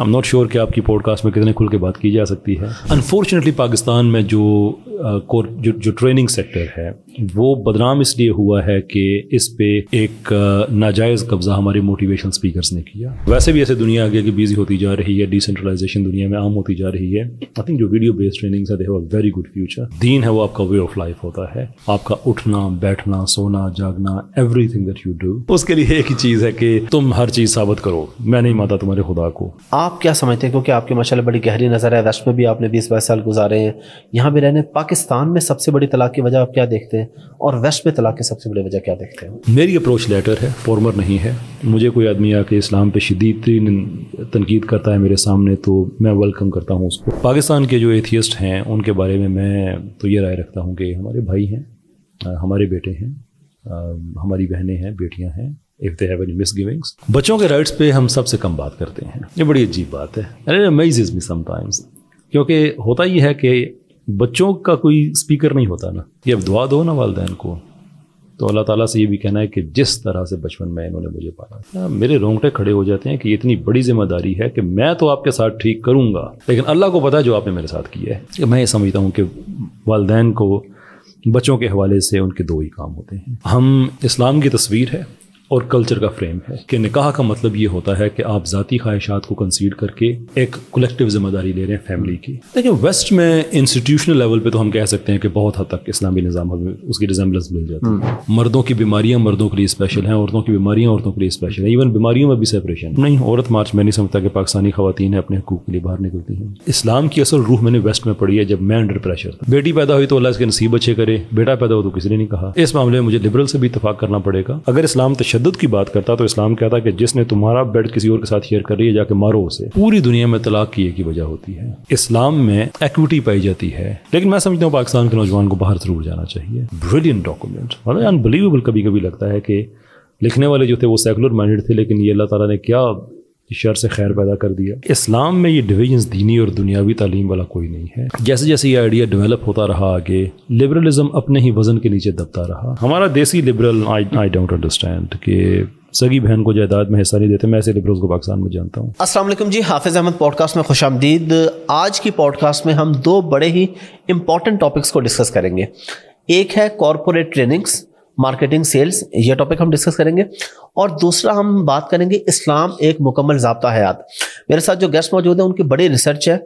I am not sure कि आपकी podcast में कितने खुल के बात की जा सकती है अनफॉर्चुनेटली पाकिस्तान में जो कोर uh, जो, जो ट्रेनिंग सेक्टर है वो बदनाम इसलिए हुआ है कि इस पे एक uh, नाजायज़ कब्ज़ा हमारे मोटिवेशन स्पीकर्स ने किया वैसे भी ऐसे दुनिया आगे की बिजी होती जा रही है डिसेंट्रलाइजेशन दुनिया में आम होती जा रही है आई थिंक जो वीडियो बेस्ड ट्रेनिंग है they've a very good future then है वो आपका वे ऑफ लाइफ होता है आपका उठना बैठना सोना जागना everything that you do उसके लिए एक ही चीज़ है कि तुम हर चीज़ साबित करो मैं नहीं माता तुम्हारे खुदा को आप आप क्या समझते हैं क्योंकि आपकी माशाल्लाह बड़ी गहरी नज़र है रश में भी आपने बीस बाईस साल गुजारे हैं यहाँ भी रहने पाकिस्तान में सबसे बड़ी तलाक की वजह आप क्या देखते हैं और वेस्ट में तलाक की सबसे बड़ी वजह क्या देखते हैं मेरी अप्रोच लेटर है फॉर्मर नहीं है मुझे कोई आदमी आके इस्लाम पर शदीद तरीन तनकीद करता है मेरे सामने तो मैं वेलकम करता हूँ उसको पाकिस्तान के जो एथियस्ट हैं उनके बारे में मैं तो ये राय रखता हूँ कि हमारे भाई हैं हमारे बेटे हैं हमारी बहनें हैं बेटियाँ हैं if they have any misgivings बच्चों के राइट्स पे हम सबसे कम बात करते हैं ये बड़ी अजीब बात है अमेजेज मी समाइम्स क्योंकि होता ही है कि बच्चों का कोई स्पीकर नहीं होता ना ये अब दुआ दो ना वालदेन को तो अल्लाह ताला से ये भी कहना है कि जिस तरह से बचपन में इन्होंने मुझे पाला हाँ, मेरे रोंगटे खड़े हो जाते हैं कि इतनी बड़ी जिम्मेदारी है कि मैं तो आपके साथ ठीक करूँगा लेकिन अल्लाह को पता है जो आपने मेरे साथ किया है मैं ये समझता हूँ कि वालदेन को बच्चों के हवाले से उनके दो ही काम होते हैं हम इस्लाम की तस्वीर है और कल्चर का फ्रेम है कि निकाह का मतलब ये होता है कि आप ज़ाती ख्वाहिशात को कंसीड करके एक कलेक्टिव जिम्मेदारी ले रहे हैं फैमिली की देखिए वेस्ट में इंस्टीट्यूशनल लेवल पे तो हम कह सकते हैं कि बहुत हद तक इस्लामी निज़ाम हमें उसकी रिजेम्बलेंस मिल जाती है हम्म। मर्दों की बीमारियां मर्दों के लिए स्पेशल हैं औरतों की बीमारियां औरतों के लिए स्पेशल है इवन बीमारियों में भी सेपरेशन नहीं औरत मार्च मैं नहीं समझता कि पाकिस्तानी खातन अपने हकूक के लिए बाहर निकलती हैं इस्लाम की असल रूह मैंने वेस्ट में पढ़ी है जब मैं अंडर प्रेशर था बेटी पैदा हुई तो अल्लाह इसके नसीब अच्छे करे बेटा पैदा हो तो किसी ने नहीं कहा इस मामले में मुझे लिबरल से भी इतफाक करना पड़ेगा अगर इस्लाम तशद तशद की बात करता तो इस्लाम कहता कि जिसने तुम्हारा बेड किसी और के साथ शेयर कर रही है जाके मारो उसे पूरी दुनिया में तलाक की एक ही वजह होती है इस्लाम में एक्विटी पाई जाती है लेकिन मैं समझता हूँ पाकिस्तान के नौजवान को बाहर जरूर जाना चाहिए ब्रिलियंट डॉक्यूमेंट मतलब अनबिलीवेबल कभी कभी लगता है कि लिखने वाले जो थे वो सेकुलर माइंडेड थे लेकिन ये अल्लाह तला ने क्या की शर से खैर पैदा कर दिया इस्लाम में ये डिवीजन्स दीनी और दुनियावी तालीम वाला कोई नहीं है जैसे जैसे ये आइडिया डेवलप होता रहा आगे लिबरलिज्म अपने ही वजन के नीचे दबता रहा हमारा देसी लिबरल आई डोंट अंडरस्टैंड कि सगी बहन को जायदाद में हिस्सा नहीं देते मैं ऐसे लिबरल्स को पाकिस्तान में जानता हूँ असलम जी हाफिज़ अहमद पॉडकास्ट में खुश आज की पॉडकास्ट में हम दो बड़े ही इंपॉर्टेंट टॉपिक्स को डिस्कस करेंगे एक है कॉरपोरेट ट्रेनिंग्स मार्केटिंग सेल्स ये टॉपिक हम डिस्कस करेंगे और दूसरा हम बात करेंगे इस्लाम एक मुकम्मल जबता हयात मेरे साथ जो गेस्ट मौजूद हैं उनकी बड़ी रिसर्च है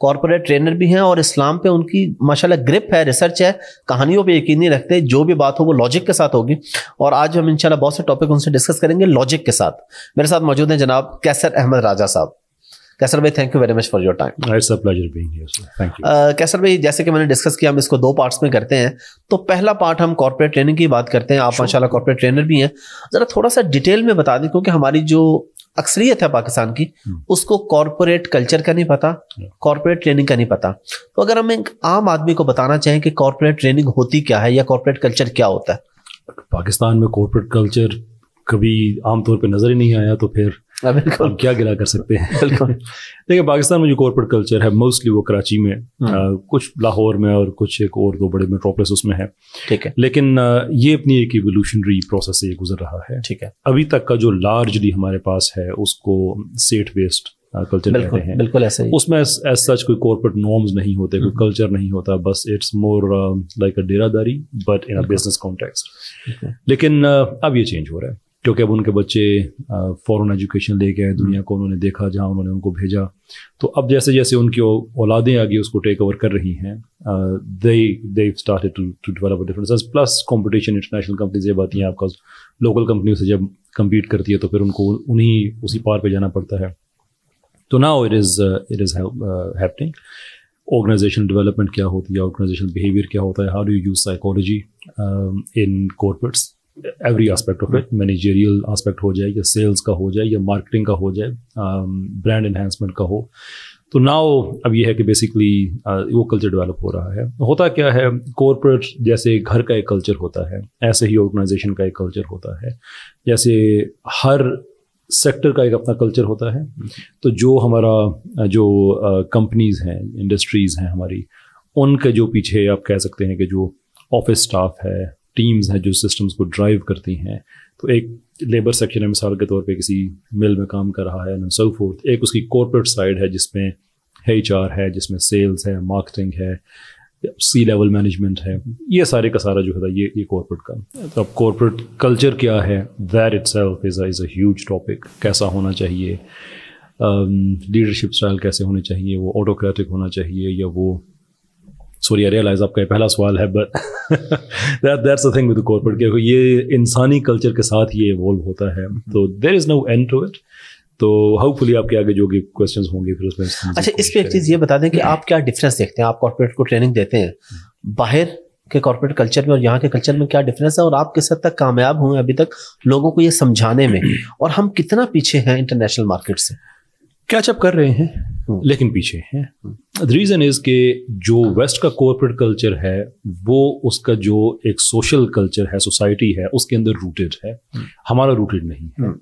कॉरपोरेट ट्रेनर भी हैं और इस्लाम पे उनकी माशाल्लाह ग्रिप है रिसर्च है कहानियों पे यकीन नहीं रखते जो भी बात हो वो लॉजिक के साथ होगी और आज हम इंशाल्लाह बहुत से टॉपिक उनसे डिस्कस करेंगे लॉजिक के साथ मेरे साथ मौजूद हैं जनाब कैसर अहमद राजा साहब कैसर भाई thank you very much for your time it's a pleasure being here thank you Kaiser bhai जैसे कि मैंने डिस्कस किया हम इसको दो पार्ट्स में करते हैं तो पहला पार्ट हम कॉर्पोरेट ट्रेनिंग की बात करते हैं आप माशाल्लाह कॉर्पोरेट ट्रेनर भी हैं जरा थोड़ा सा डिटेल में बता दें क्योंकि हमारी जो अक्सरियत है पाकिस्तान की hmm. उसको कॉरपोरेट कल्चर का नहीं पता कॉरपोरेट ट्रेनिंग का नहीं पता तो अगर हम एक आम आदमी को बताना चाहें कि कॉरपोरेट ट्रेनिंग होती क्या है या कॉरपोरेट कल्चर क्या होता है पाकिस्तान में कॉरपोरेट कल्चर कभी आमतौर पर नज़र ही नहीं आया तो फिर हाँ, बिल्कुल हम क्या गिरा कर सकते हैं बिल्कुल देखिए पाकिस्तान में जो कॉरपोरेट कल्चर है मोस्टली वो कराची में हाँ। आ, कुछ लाहौर में और कुछ एक और दो बड़े मेट्रोपोलिस उसमें है ठीक है लेकिन ये अपनी एक रिवोल्यूशनरी प्रोसेस से गुजर रहा है ठीक है अभी तक का जो लार्जली हमारे पास है उसको सेठ वेस्ट कल्चर बिल्कुल, हैं बिल्कुल ऐसे ही उसमें एज सच कोई कॉर्पोरेट नॉर्म्स नहीं होते कोई कल्चर हम्म। नहीं होता बस इट्स मोर लाइक अ डेरादारी but in a business context लेकिन अब ये चेंज हो रहा है क्योंकि अब उनके बच्चे फॉरेन एजुकेशन लेके आए दुनिया को उन्होंने देखा जहाँ उन्होंने उनको भेजा तो अब जैसे जैसे उनकी औलादें आगे उसको टेक ओवर कर रही हैं they they started to to develop differences plus competition international companies जब आती हैं आपका लोकल कंपनी से जब कम्पीट करती है तो फिर उनको उन्हीं उसी पार पर जाना पड़ता है तो now it is it is happening organization development क्या होती है ऑर्गेनाइजेशन बिहेवियर क्या होता है how do use psychology in corporates every aspect of it managerial aspect हो जाए या सेल्स का हो जाए या मार्केटिंग का हो जाए ब्रांड um, इन्हेंसमेंट का हो तो नाउ अब ये है कि बेसिकली uh, वो कल्चर डेवलप हो रहा है होता क्या है कॉरपोरेट जैसे घर का एक कल्चर होता है ऐसे ही ऑर्गेनाइजेशन का एक कल्चर होता है जैसे हर सेक्टर का एक अपना कल्चर होता है तो जो हमारा uh, जो कंपनीज uh, हैं इंडस्ट्रीज़ हैं हमारी उनके जो पीछे आप कह सकते हैं कि जो ऑफिस स्टाफ है टीम्स हैं जो सिस्टम्स को ड्राइव करती हैं तो एक लेबर सेक्शन है मिसाल के तौर पे किसी मिल में काम कर रहा है सो फोर्थ एक उसकी कॉरपोरेट साइड है जिसमें एच है जिसमें सेल्स है मार्केटिंग है सी लेवल मैनेजमेंट है ये सारे का सारा जो है ये ये कॉरपोरेट का तो अब कॉरपोरेट कल्चर क्या है that it self is is as topic कैसा होना चाहिए लीडरशिप um, स्टाइल कैसे होने चाहिए वो ऑटोक्रेटिक होना चाहिए या वो सॉरी आई रियलाइज आपका पहला सवाल है but that that's the thing with corporate के ये इंसानी कल्चर के साथ ये इवॉल्व होता है तो there is no end to it तो होपफुली आपके आगे जो भी क्वेश्चंस होंगे फिर उसमें अच्छा इस पे एक चीज़ ये बता दें कि आप क्या डिफरेंस देखते हैं आप कॉर्पोरेट को ट्रेनिंग देते हैं hmm. बाहर के कॉर्पोरेट कल्चर में और यहाँ के कल्चर में क्या डिफरेंस है और आप किस हद तक कामयाब हुए अभी तक लोगों को ये समझाने में और हम कितना पीछे हैं इंटरनेशनल मार्केट से कैचअप कर रहे हैं हम्म। लेकिन पीछे हैं द रीज़न इज़ के जो वेस्ट का कॉरपोरेट कल्चर है वो उसका जो एक सोशल कल्चर है सोसाइटी है उसके अंदर रूटेड है हम्म। हमारा रूटेड नहीं है हम्म।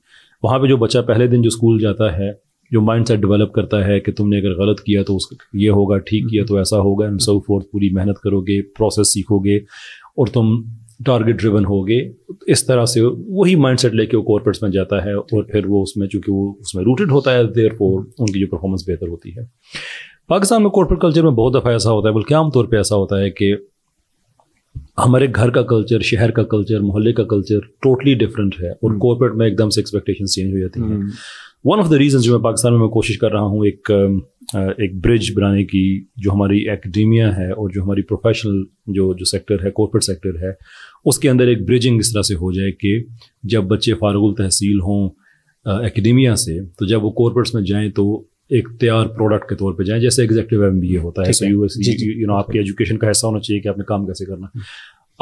वहाँ पे जो बच्चा पहले दिन जो स्कूल जाता है जो माइंड सेट डेवलप करता है कि तुमने अगर गलत किया तो उसका ये होगा ठीक किया तो ऐसा होगा एंड सो फोर्थ पूरी मेहनत करोगे प्रोसेस सीखोगे और तुम टारगेट ड्रिवन हो गए इस तरह से वही माइंडसेट लेके वो कॉर्पोरेट्स में जाता है और फिर वो उसमें चूंकि वो उसमें रूटेड होता है देयर फोर उनकी जो परफॉर्मेंस बेहतर होती है पाकिस्तान में कॉर्पोरेट कल्चर में बहुत दफ़ा ऐसा होता है बल्कि आमतौर पर ऐसा होता है कि हमारे घर का कल्चर शहर का कल्चर मोहल्ले का कल्चर टोटली डिफरेंट है और कॉर्पोरेट हम्म। में एकदम से एक्सपेक्टेशन चेंज हो जाती है वन ऑफ द रीजन जो मैं पाकिस्तान में मैं कोशिश कर रहा हूँ एक एक ब्रिज बनाने की जो हमारी एकेडमिया है और जो हमारी प्रोफेशनल जो जो सेक्टर है कॉर्पोरेट सेक्टर है उसके अंदर एक ब्रिजिंग इस तरह से हो जाए कि जब बच्चे फारगुल तहसील हों एकेडमिया से तो जब वो कॉरपोरेट्स में जाएँ तो एक तैयार प्रोडक्ट के तौर पे जाएं जैसे एग्जेक्टिव एम बी ए होता है यू नो e, आपके एजुकेशन का हिस्सा होना चाहिए कि आपने काम कैसे करना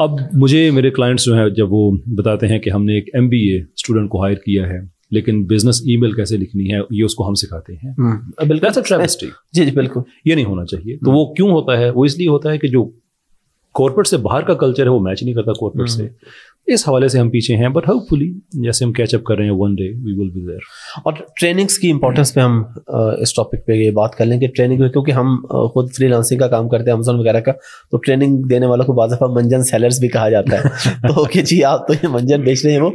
अब मुझे मेरे क्लाइंट्स जो हैं जब वो बताते हैं कि हमने एक एम बी ए स्टूडेंट को हायर किया है लेकिन बिजनेस ईमेल कैसे लिखनी है ये उसको हम सिखाते हैं बिल्कुल हम्म। जी जी बिल्कुल ये नहीं होना चाहिए तो हम्म। वो क्यों होता है वो इसलिए होता है कि जो कॉर्पोरेट से बाहर का कल्चर है वो मैच नहीं करता कॉर्पोरेट हम्म। से इस हवाले से हम पीछे हैं बट होपफुली जैसे हम कैचअप कर रहे हैं one day we will be there और ट्रेनिंग्स की इंपॉर्टेंस पे हम इस टॉपिक पे ये बात कर लें कि ट्रेनिंग क्योंकि हम खुद फ्रीलांसिंग का काम करते हैं अमेजोन वगैरह का तो ट्रेनिंग देने वालों को बाजा मंजन सेलर्स भी कहा जाता है तो ओके जी आप तो ये मंजन बेच रहे हैं वो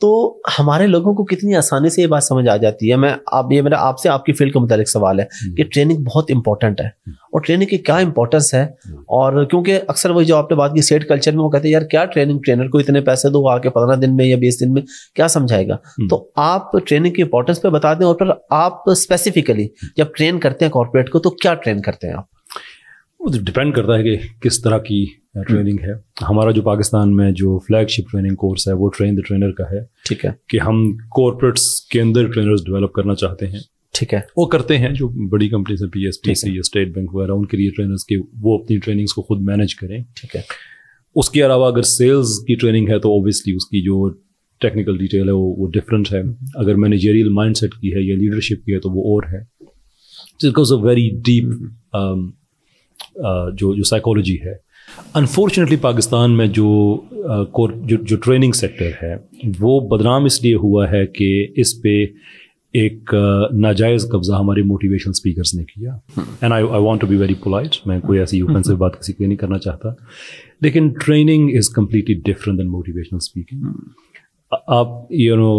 तो हमारे लोगों को कितनी आसानी से ये बात समझ आ जाती है मैं आप ये मेरा आपसे आपकी फील्ड के मुतालिक सवाल है हम्म। कि ट्रेनिंग बहुत इंपॉर्टेंट है हम्म। और ट्रेनिंग की क्या इंपॉर्टेंस है हम्म। और क्योंकि अक्सर वही जो आपने बात की सेट कल्चर में वो कहते हैं यार क्या ट्रेनिंग ट्रेनर को इतने में पैसे दो आके पंद्रह दिन में या बीस दिन में क्या समझाएगा हम्म। तो आप ट्रेनिंग की इंपॉर्टेंस पे बता दें और फिर आप स्पेसिफिकली जब ट्रेन करते हैं कॉर्पोरेट को तो क्या ट्रेन करते हैं आप डिपेंड तो करता है कि किस तरह की ट्रेनिंग है हमारा जो पाकिस्तान में जो फ्लैगशिप ट्रेनिंग कोर्स है वो ट्रेन द ट्रेनर का है ठीक है कि हम कॉरपोरेट्स के अंदर ट्रेनर्स डेवलप करना चाहते हैं ठीक है वो करते हैं जो बड़ी कंपनी से P S T C state bank वगैरह उनके लिए ट्रेनर्स के वो अपनी ट्रेनिंग्स को खुद मैनेज करें ठीक है उसके अलावा अगर सेल्स की ट्रेनिंग है तो ऑब्वियसली उसकी जो टेक्निकल डिटेल है वो वो डिफरेंट है अगर मैनेजेरियल माइंडसेट की है या लीडरशिप की है तो वो और है बिकॉज अ वेरी डीप जो जो साइकोलॉजी है अनफॉर्चुनेटली पाकिस्तान में जो uh, जो जो ट्रेनिंग सेक्टर है वो बदनाम इसलिए हुआ है कि इस पर एक नाजायज कब्जा हमारे मोटिवेशनल स्पीकर्स ने किया and I I want to be very polite मैं कोई ऐसी ओफेंसिव हम्म। बात किसी के नहीं करना चाहता लेकिन training is completely different than motivational speaking आप यू नो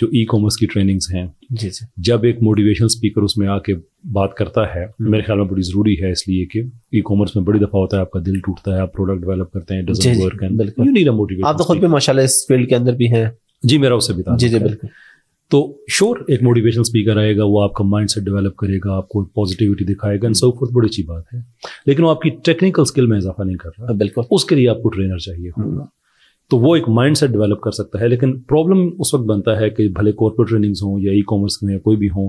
जो ई कॉमर्स की ट्रेनिंग्स हैं जब एक मोटिवेशनल स्पीकर उसमें आके बात करता है हम्म। मेरे ख्याल में बड़ी ज़रूरी है इसलिए कि ई कॉमर्स में बड़ी दफ़ा होता है आपका दिल टूटता है आप प्रोडक्ट डेवलप करते हैं doesn't work and you need a motivation आप तो खुद भी माशाल्लाह इस फील्ड के अंदर भी हैं जी मेरा उससे भी था जी जी बिल्कुल तो श्योर एक मोटिवेशनल स्पीकर आएगा वो आपका माइंड सेट डेवलप करेगा आपको पॉजिटिविटी दिखाएगा एंड सो फोर्थ बड़ी अच्छी बात है लेकिन वो आपकी टेक्निकल स्किल में इजाफा नहीं कर रहा हाँ, बिल्कुल उसके लिए आपको ट्रेनर चाहिए होगा हाँ। तो वो एक माइंड सेट डेवलप कर सकता है लेकिन प्रॉब्लम उस वक्त बनता है कि भले कॉर्पोरेट ट्रेनिंग्स हों या ई कॉमर्स में या कोई भी हों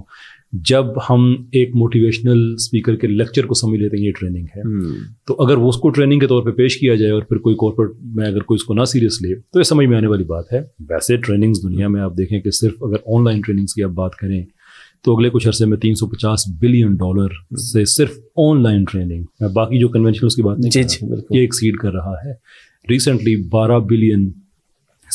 जब हम एक मोटिवेशनल स्पीकर के लेक्चर को समझ लेते हैं ये ट्रेनिंग है हम्म। तो अगर वो उसको ट्रेनिंग के तौर पे पेश किया जाए और फिर कोई कॉर्पोरेट में अगर कोई इसको ना सीरियस ले तो ये समझ में आने वाली बात है वैसे ट्रेनिंग्स दुनिया में आप देखें कि सिर्फ अगर ऑनलाइन ट्रेनिंग्स की आप बात करें तो अगले कुछ अरसे में 350 बिलियन डॉलर से सिर्फ ऑनलाइन ट्रेनिंग बाकी जो कन्वेंशनल की बात नहीं ये सीड कर रहा है रिसेंटली 12 बिलियन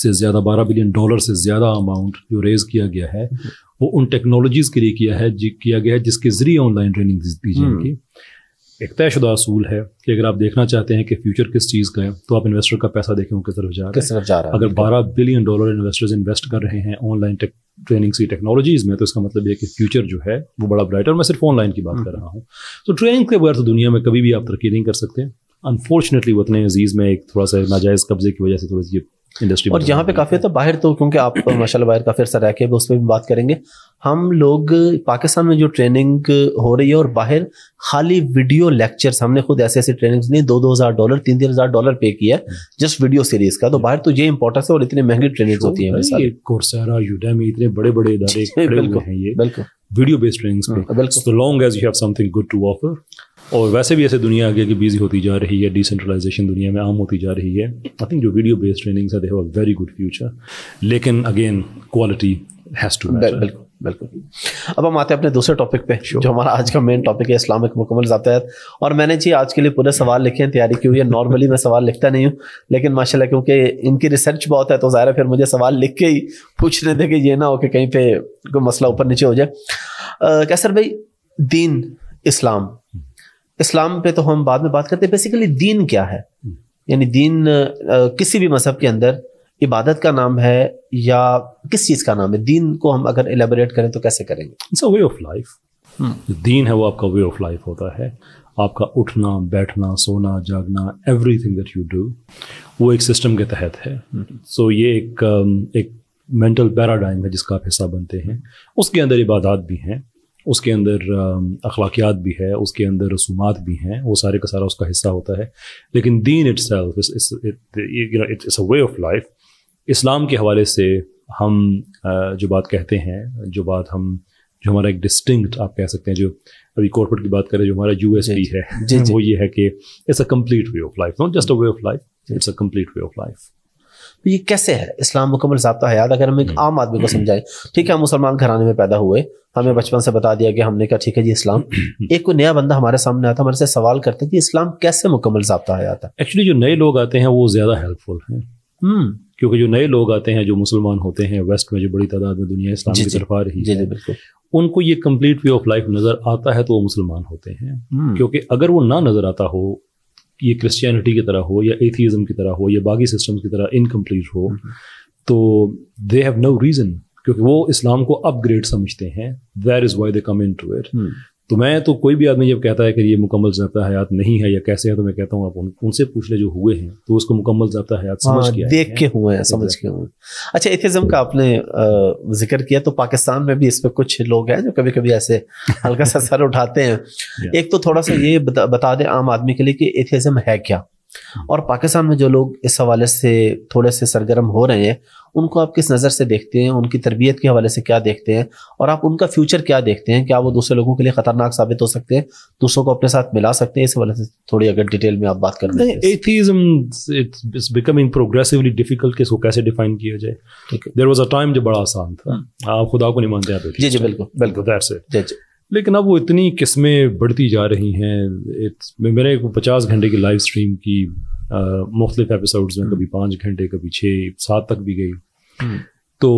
से ज़्यादा 12 बिलियन डॉलर से ज़्यादा अमाउंट जो रेज किया गया है हम्म। वो उन टेक्नोलॉजीज़ के लिए किया है किया गया है जिसके ज़रिए ऑनलाइन ट्रेनिंग दी जाएगी हम्म। एक तयशुदा असूल है कि अगर आप देखना चाहते हैं कि फ्यूचर किस चीज़ का है तो आप इन्वेस्टर का पैसा देखें उनके तरफ जा रहे हैं अगर बारह बिलियन डॉलर इन्वेस्टर्स इन्वेस्ट कर रहे हैं ऑनलाइन टेक ट्रेनिंग सी टेक्नोलॉजीज में तो इसका मतलब यह कि फ्यूचर जो है वो बड़ा ब्राइट और मैं सिर्फ ऑनलाइन की बात हम्म। कर रहा हूँ तो ट्रेनिंग के बगैर तो दुनिया में कभी भी आप तरक्की नहीं कर सकते अनफॉर्चुनेटली वतन अजीज में एक थोड़ा सा नाजायज कब्जे की वजह से थोड़ी सी इंडस्ट्री और यहाँ पे काफ़ी तो बाहर तो क्योंकि आप माशाल्लाह बाहर काफ़ी अर्सा रह के उस पर भी बात करेंगे हम लोग पाकिस्तान में जो ट्रेनिंग हो रही है और बाहर खाली वीडियो लेक्चर्स हमने खुद ऐसे ऐसे ट्रेनिंग नहीं दो दो हज़ार डॉलर तीन तीन हज़ार डॉलर पे किया जस्ट वीडियो सीरीज का तो बाहर तो ये इंपॉर्टेंस है और इतनी महंगी ट्रेनिंग होती है इतने बड़े बड़े इदारे बिल्कुल video based training long as you have something good to offer और वैसे भी ऐसे दुनिया आगे की बिजी होती जा रही है डिसेंट्रलाइजेशन दुनिया में आम होती जा रही है आई थिंक जो वीडियो बेस्ड ट्रेनिंग्स है they have a very good future लेकिन अगेन क्वालिटी हैज़ टू बिल्कुल बिल्कुल अब हम आते हैं अपने दूसरे टॉपिक पे sure. जो हमारा आज का मेन टॉपिक है इस्लामिक मुकम्मल ज़ातायात और मैंने जी आज के लिए पूरे सवाल लिखे हैं तैयारी की हुई है नॉर्मली मैं सवाल लिखता नहीं हूँ लेकिन माशाल्लाह क्योंकि इनकी रिसर्च बहुत है तो ज़ाहिर है फिर मुझे सवाल लिख के ही पूछने थे कि ये ना हो कि कहीं पे कोई मसला ऊपर नीचे हो जाए कैसर भाई दीन इस्लाम इस्लाम पे तो हम बाद में बात करते हैं बेसिकली दीन क्या है यानी दीन किसी भी मजहब के अंदर इबादत का नाम है या किस चीज़ का नाम है दीन को हम अगर एलेबोरेट करें तो कैसे करेंगे it's a way of life दीन है वो आपका वे ऑफ लाइफ होता है आपका उठना बैठना सोना जागना एवरीथिंग दैट यू डू वो एक सिस्टम के तहत है सो hmm. so, ये एक एक मेंटल पैराडाइम है जिसका आप हिस्सा बनते हैं उसके अंदर इबादत भी हैं उसके अंदर अखलाकियात भी है उसके अंदर रसूमात भी हैं वो सारे का सारा उसका हिस्सा होता है लेकिन दीन it self it's a way of life Islam के हवाले से हम जो बात कहते हैं जो बात हम जो हमारा एक डिस्टिंक्ट आप कह सकते हैं जो अभी कॉर्पोरेट की बात करें जो हमारा यू एस है जे, जे, वो ये है कि it's a complete way of life not just a way of life it's a complete way of life तो ये कैसे है इस्लाम मुकम्मल जबता हयात अगर हम एक हम्म। आम आदमी को समझाएं ठीक है हम मुसलमान घराने में पैदा हुए हमें बचपन से बता दिया कि हमने कहा ठीक है जी इस्लाम हम्म। एक कोई नया बंदा हमारे सामने आता हमारे से सवाल करते कि इस्लाम कैसे मुकम्मल जबता हयात है एक्चुअली जो नए लोग आते हैं वो ज़्यादा हेल्पफुल हैं हम्म। क्योंकि जो नए लोग आते हैं जो मुसलमान होते हैं वेस्ट में जो बड़ी तादाद में दुनिया इस्लाम की तरफ आ रही है उनको ये कंप्लीट वे ऑफ लाइफ नज़र आता है तो वो मुसलमान होते हैं क्योंकि अगर वो ना नज़र आता हो ये क्रिश्चियनिटी की तरह हो या एथीज़म की तरह हो या बाकी सिस्टम की तरह इनकम्प्लीट हो हम्म। तो दे हैव नो रीज़न क्योंकि वो इस्लाम को अपग्रेड समझते हैं where is why they come in to it तो मैं तो कोई भी आदमी जब कहता है कि ये मुकम्मल जबता हयात नहीं है या कैसे है तो मैं कहता हूँ आप उन, उनसे पूछ ले जो हुए हैं तो उसको मुकम्मल जबता हयात समझ हाँ, के देख के हुए हैं समझ के हुए अच्छा एथिज्म का आपने जिक्र किया तो पाकिस्तान में भी इस पर कुछ लोग हैं जो कभी कभी ऐसे हल्का सा सर उठाते हैं एक तो थोड़ा सा ये बता, बता दें आम आदमी के लिए कि एथिज्म है क्या और पाकिस्तान में जो लोग इस हवाले से थोड़े से सरगर्म हो रहे हैं उनको आप किस नज़र से देखते हैं उनकी तरबियत के हवाले से क्या देखते हैं और आप उनका फ्यूचर क्या देखते हैं क्या वो दूसरे लोगों के लिए ख़तरनाक साबित हो सकते हैं दूसरों को अपने साथ मिला सकते हैं इस हवाले से थोड़ी अगर डिटेल में आप बात कर रहे हैं बिकमिंग प्रोग्रेसिवली डिफिकल्ट कि इसको कैसे डिफाइन किया जाए देर वॉज अ टाइम जो बड़ा आसान था हाँ। आप खुदा को नहीं मानते जी जी बिल्कुल बिल्कुल जी जी लेकिन अब वो इतनी किस्में बढ़ती जा रही हैं मैंने एक पचास घंटे की लाइव स्ट्रीम की मुख्तलिफ एपिसोड्स में कभी पाँच घंटे कभी छः सात तक भी गई हम्म। तो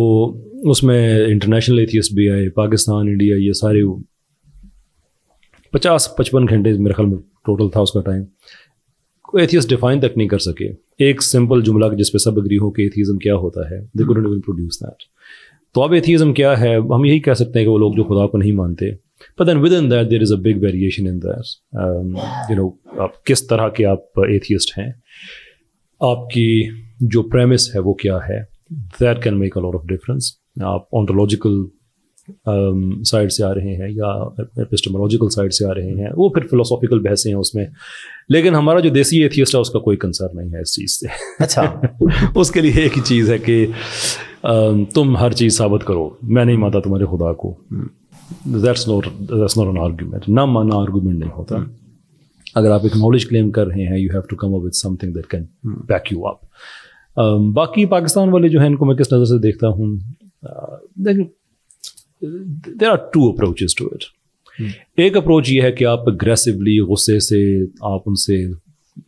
उसमें इंटरनेशनल एथियस भी आए पाकिस्तान इंडिया ये सारे पचास पचपन घंटे मेरे ख्याल में टोटल था उसका टाइम एथियस डिफाइन तक नहीं कर सके एक सिंपल जुमला जिसपे सब अग्री हो कि एथियज़म क्या होता है दे प्रोड्यूस दैट तो अब एथियज़म क्या है हम यही कह सकते हैं कि वो लोग जो खुदा को नहीं मानते but then within that there is a big variation in there um, you know आप किस तरह के आप एथियस्ट हैं आपकी जो प्रेमिस है वो क्या है that can make a lot of difference आप ऑन्टोलॉजिकल साइड um, से आ रहे हैं या एपिस्टमोलॉजिकल साइड से आ रहे हैं वो फिर फिलोसॉफिकल बहसें हैं उसमें लेकिन हमारा जो देसी एथियस्ट है उसका कोई कंसर्न नहीं है इस चीज़ से अच्छा उसके लिए एक ही चीज़ है कि um, तुम हर चीज़ साबित करो मैं नहीं मानता तुम्हारे खुदा को that's not that's not an argument ना माना आर्ग्यूमेंट नहीं होता hmm. अगर आप एक नॉलेज क्लेम कर रहे हैं you have to come up with something that can back you up बाकी पाकिस्तान वाले जो हैं इनको मैं किस नज़र से देखता हूँ there are two approaches to it एक अप्रोच ये है कि आप अग्रेसिवली गुस्से से आप उनसे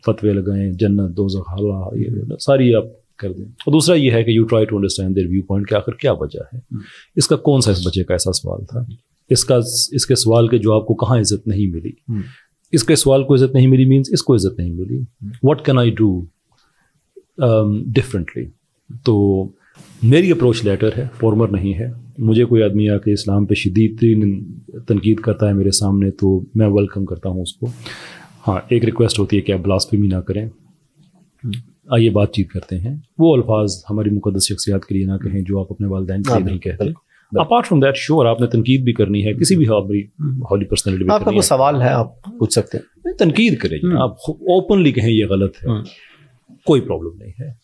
फतवे लगाएं जन्नत दो हाला ये सारी आप कर दें और दूसरा ये है कि you try to understand their view point के आखिर क्या वजह है इसका कौन सा इस बच्चे का ऐसा सवाल था इसका इसके सवाल के जवाब को कहाँ इज्जत नहीं मिली हम्म। इसके सवाल को इज्जत नहीं मिली मीन्स इसको इज्जत नहीं मिली what can I do differently तो मेरी अप्रोच लेटर है फॉर्मर नहीं है मुझे कोई आदमी आके इस्लाम पे शदीद तनकीद करता है मेरे सामने तो मैं वेलकम करता हूँ उसको हाँ एक रिक्वेस्ट होती है कि आप ब्लास्फेमी ना करें हम्म। आइए बातचीत करते हैं वो अल्फाज हमारी मुकदस शख्सियात के लिए ना कहें जो आप अपने वालदे के लिए हाँ, नहीं कहते अपार्ट फ्रॉम दैट श्योर आपने तनकीद भी करनी है किसी भी हॉबी हॉली पर्सनैलिटी आपका कोई सवाल है आप हम्म। पूछ सकते हैं तनकीद करें हम्म। आप ओपनली कहें यह गलत है हम्म। कोई प्रॉब्लम नहीं है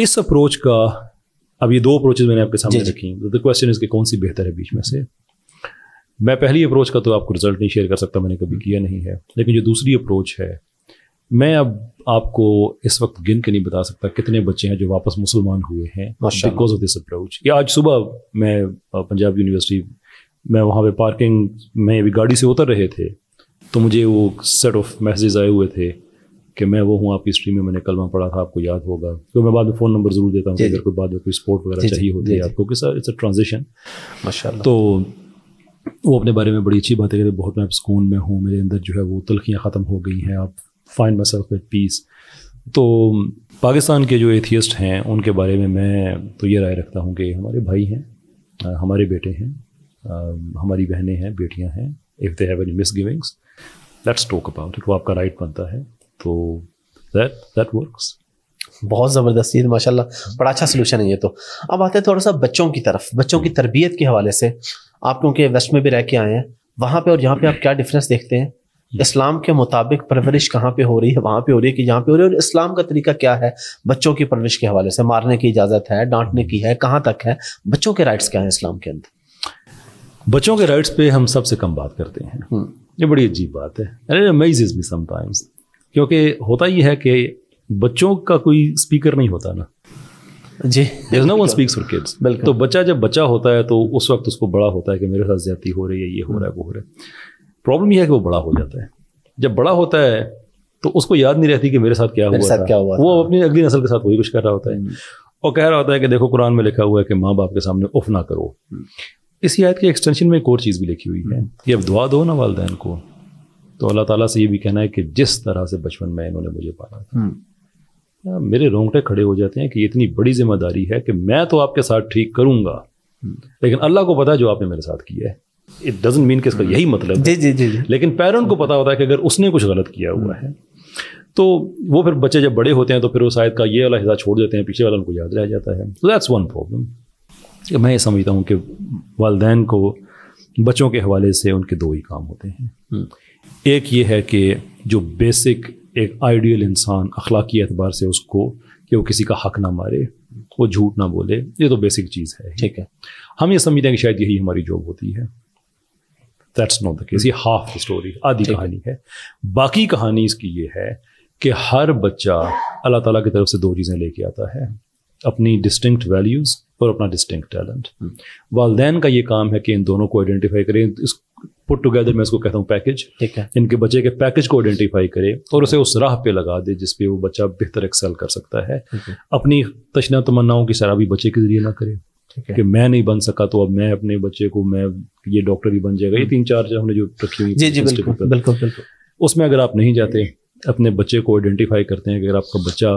इस अप्रोच का अब ये दो अप्रोचेज मैंने आपके सामने रखी द क्वेश्चन इज कि कौन सी बेहतर है बीच में से मैं पहली अप्रोच का तो आपको रिजल्ट नहीं शेयर कर सकता मैंने कभी किया नहीं है लेकिन जो दूसरी अप्रोच है मैं अब आपको इस वक्त गिन के नहीं बता सकता कितने बच्चे हैं जो वापस मुसलमान हुए हैं बिकॉज ऑफ दिस अप्रोच या आज सुबह मैं पंजाब यूनिवर्सिटी मैं वहाँ पे पार्किंग में अभी गाड़ी से उतर रहे थे तो मुझे वो सेट ऑफ मैसेज आए हुए थे कि मैं वो हूँ आपकी स्ट्रीम में मैंने कलमा पढ़ा था आपको याद होगा तो मैं बाद में फ़ोन नंबर ज़रूर देता हूँ अगर कोई बाद में कोई स्पोर्ट वगैरह चाहिए होती है आपको कि सर इट्स अ ट्रांजेक्शन तो वो अपने बारे में बड़ी अच्छी बातें करें बहुत मैं सुकून में हूँ मेरे अंदर जो है वो तलखियाँ ख़त्म हो गई हैं आप find my self at peace तो पाकिस्तान के जो एथियस्ट हैं उनके बारे में मैं तो ये राय रखता हूँ कि हमारे भाई हैं हमारे बेटे हैं हमारी बहनें हैं बेटियाँ हैं if they have any misgivings let's talk about it वो आपका राइट बनता है तो दैट दैट वर्क्स बहुत ज़बरदस्ती है माशाल्लाह बड़ा अच्छा सोल्यूशन है ये तो अब आते हैं थोड़ा सा बच्चों की तरफ बच्चों की तरबियत के हवाले से आप क्योंकि वेस्ट में भी रह के आए हैं वहाँ पे और यहाँ पे आप क्या डिफरेंस देखते हैं इस्लाम के मुताबिक परवरिश कहाँ पे हो रही है वहाँ पे हो रही है कि जहाँ पे हो रही है और इस्लाम का तरीका क्या है बच्चों की परवरिश के हवाले से मारने की इजाज़त है डांटने की है कहाँ तक है बच्चों के राइट्स क्या हैं इस्लाम के अंदर बच्चों के राइट्स पे हम सबसे कम बात करते हैं हम्म। ये बड़ी अजीब बात है समटाइम्स क्योंकि होता ही है कि बच्चों का कोई स्पीकर नहीं होता ना जी no one speaks for kids तो बच्चा जब बच्चा होता है तो उस वक्त उसको बड़ा होता है कि मेरे साथ ज्यादा हो रही है ये हो रहा है वो हो रहा है प्रॉब्लम यह है कि वो बड़ा हो जाता है जब बड़ा होता है तो उसको याद नहीं रहती कि मेरे साथ क्या मेरे हुआ साथ था। क्या हुआ वो अपनी अगली नस्ल के साथ वही कुछ कर रहा होता है हम्म। और कह रहा होता है कि देखो कुरान में लिखा हुआ है कि माँ बाप के सामने उफ ना करो इसी आयत के एक्सटेंशन में एक और चीज़ भी लिखी हुई है हम्म। कि अब दुआ दो ना वालदेन को तो अल्लाह ताला से ये भी कहना है कि जिस तरह से बचपन में इन्होंने मुझे पाला था हम्म। हाँ, मेरे रोंगटे खड़े हो जाते हैं कि इतनी बड़ी जिम्मेदारी है कि मैं तो आपके साथ ठीक करूंगा लेकिन अल्लाह को पता जो आपने मेरे साथ किया है इट डजेंट मीन कि इसका यही मतलब जी जी जी लेकिन पेरेंट को पता होता है कि अगर उसने कुछ गलत किया हुआ है तो वो फिर बच्चे जब बड़े होते हैं तो फिर वो शायद का ये वाला हिस्सा छोड़ देते हैं पीछे वाला उनको याद रह जाता है तो दैट्स वन प्रॉब्लम मैं ये समझता हूँ कि वालदे को बच्चों के हवाले से उनके दो ही काम होते हैं हम्म। एक ये है कि जो बेसिक एक आइडियल इंसान अखलाकी एतबार से उसको कि वो किसी का हक ना मारे वो झूठ ना बोले ये तो बेसिक चीज़ है ठीक है हम ये समझते हैं कि शायद यही हमारी जॉब होती है दैट्स नॉट द केस ये हाफ द स्टोरी आधी कहानी है बाकी कहानी इसकी ये है कि हर बच्चा अल्लाह ताला की तरफ से दो चीज़ें लेके आता है अपनी डिस्टिंक्ट वैल्यूज़ और अपना डिस्टिंक्ट टैलेंट hmm. वालदेन का ये काम है कि इन दोनों को आइडेंटिफाई करें इस पुट टुगेदर मैं इसको कहता हूँ पैकेज ठीक है इनके बच्चे के पैकेज को आइडेंटिफाई करे और उसे उस राह पे लगा दे जिस पे वो बच्चा बेहतर एक्सेल कर सकता है अपनी तशना तमन्नाओं की शराबी बच्चे के जरिए ना करे कि मैं नहीं बन सका तो अब मैं अपने बच्चे को मैं ये डॉक्टर ही बन जाएगा ये तीन चार हमने जो रखी हुई जी जी बिल्कुल बिल्कुल उसमें अगर आप नहीं जाते अपने बच्चे को आइडेंटिफाई करते हैं कि अगर आपका बच्चा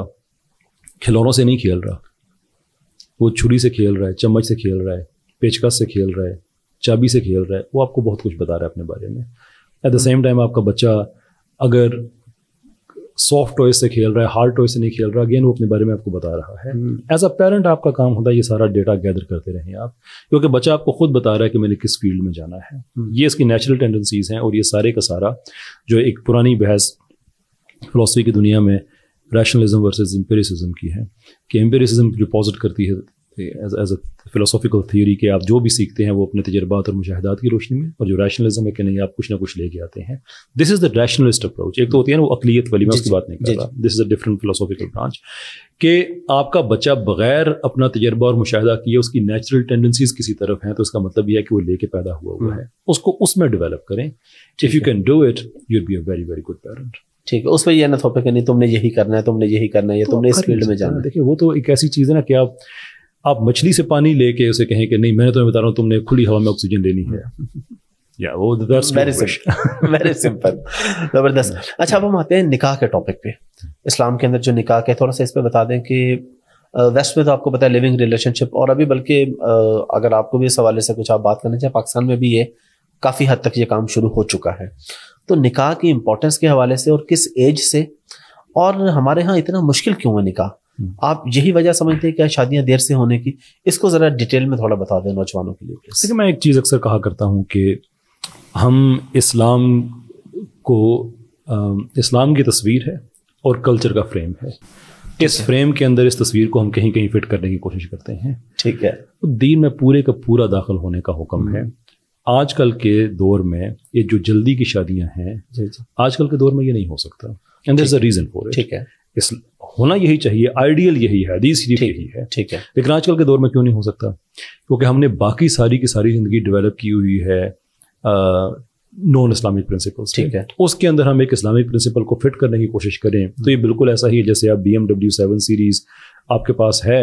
खिलौनों से नहीं खेल रहा वो छुरी से खेल रहा है चम्मच से खेल रहा है पेचकस से खेल रहा है चाबी से खेल रहा है वो आपको बहुत कुछ बता रहा है अपने बारे में एट द सेम टाइम आपका बच्चा अगर सॉफ्ट टॉय से खेल रहा है हार्ड टॉय से नहीं खेल रहा अगेन वो अपने बारे में आपको बता रहा है एज अ पेरेंट आपका काम होता है ये सारा डेटा गैदर करते रहें आप क्योंकि बच्चा आपको खुद बता रहा है कि मैंने किस फील्ड में जाना है हम्म। ये इसकी नेचुरल टेंडेंसीज हैं और ये सारे का सारा जो एक पुरानी बहस फिलोसफी की दुनिया में रैशनलिज्म वर्सेस एम्पेरिसिज्म की है कि एम्पेरिसिज्म डिपॉजिट करती है एज एज फिलोसॉफिकल थ्योरी के आप जो भी सीखते हैं वो अपने तजर्बात और मुशाहदात की रोशनी में और जो रैशनलिज्म है कि नहीं आप कुछ ना कुछ लेके आते हैं this is the rationalist approach एक तो होती है ना वो अकलीत वाली मैं उसकी बात नहीं कर रहा this is a different philosophical branch कि आपका बच्चा बगैर अपना तजर्बा और मुशाह किए उसकी नेचुरल टेंडेंसीज किसी तरफ हैं तो उसका मतलब यह है कि वो लेके पैदा हुआ हुआ हम्म। है उसको उसमें डेवलप करें if you can do it you be a very very good parent ठीक है उस पर यह ना थोपे नहीं तुमने यही करना है तुमने यही करना है या तो तुमने इस फील्ड में जाना देखिए वो तो एक ऐसी चीज़ है ना कि आप आप मछली से पानी लेके उसे कहें कि नहीं मैंने तुम्हें बता रहा हूँ तुमने खुली हवा में ऑक्सीजन लेनी है या वो सिंपल वेरी सिंपल जबरदस्त अच्छा अब हम आते हैं निकाह के टॉपिक पे इस्लाम के अंदर जो निकाह है थोड़ा सा इस पर बता दें कि वेस्ट में तो आपको पता है लिविंग रिलेशनशिप और अभी बल्कि अगर आपको भी इस हवाले से कुछ आप बात करना चाहें पाकिस्तान में भी ये काफ़ी हद तक ये काम शुरू हो चुका है तो निकाह की इम्पोर्टेंस के हवाले से और किस एज से और हमारे यहाँ इतना मुश्किल क्यों है निकाह आप यही वजह समझते हैं क्या शादियां देर से होने की इसको ज़रा डिटेल में थोड़ा बता दें नौजवानों के लिए देखिए मैं एक चीज़ अक्सर कहा करता हूँ कि हम इस्लाम को इस्लाम की तस्वीर है और कल्चर का फ्रेम है इस फ्रेम के अंदर इस तस्वीर को हम कहीं कहीं फिट करने की कोशिश करते हैं ठीक है तो दीन में पूरे का पूरा दाखिल होने का हुक्म है हम्म। आजकल के दौर में ये जो जल्दी की शादियां हैं आजकल के दौर में ये नहीं हो सकता and there a reason for it ठीक है इस होना यही चाहिए आइडियल यही है हदीस यही है ठीक है लेकिन आजकल के दौर में क्यों नहीं हो सकता क्योंकि हमने बाकी सारी की सारी ज़िंदगी डेवलप की हुई है नॉन इस्लामिक प्रिंसिपल ठीक है उसके अंदर हम एक इस्लामिक प्रिंसिपल को फिट करने की कोशिश करें हम्म। तो ये बिल्कुल ऐसा ही है जैसे आप B M W seven series आपके पास है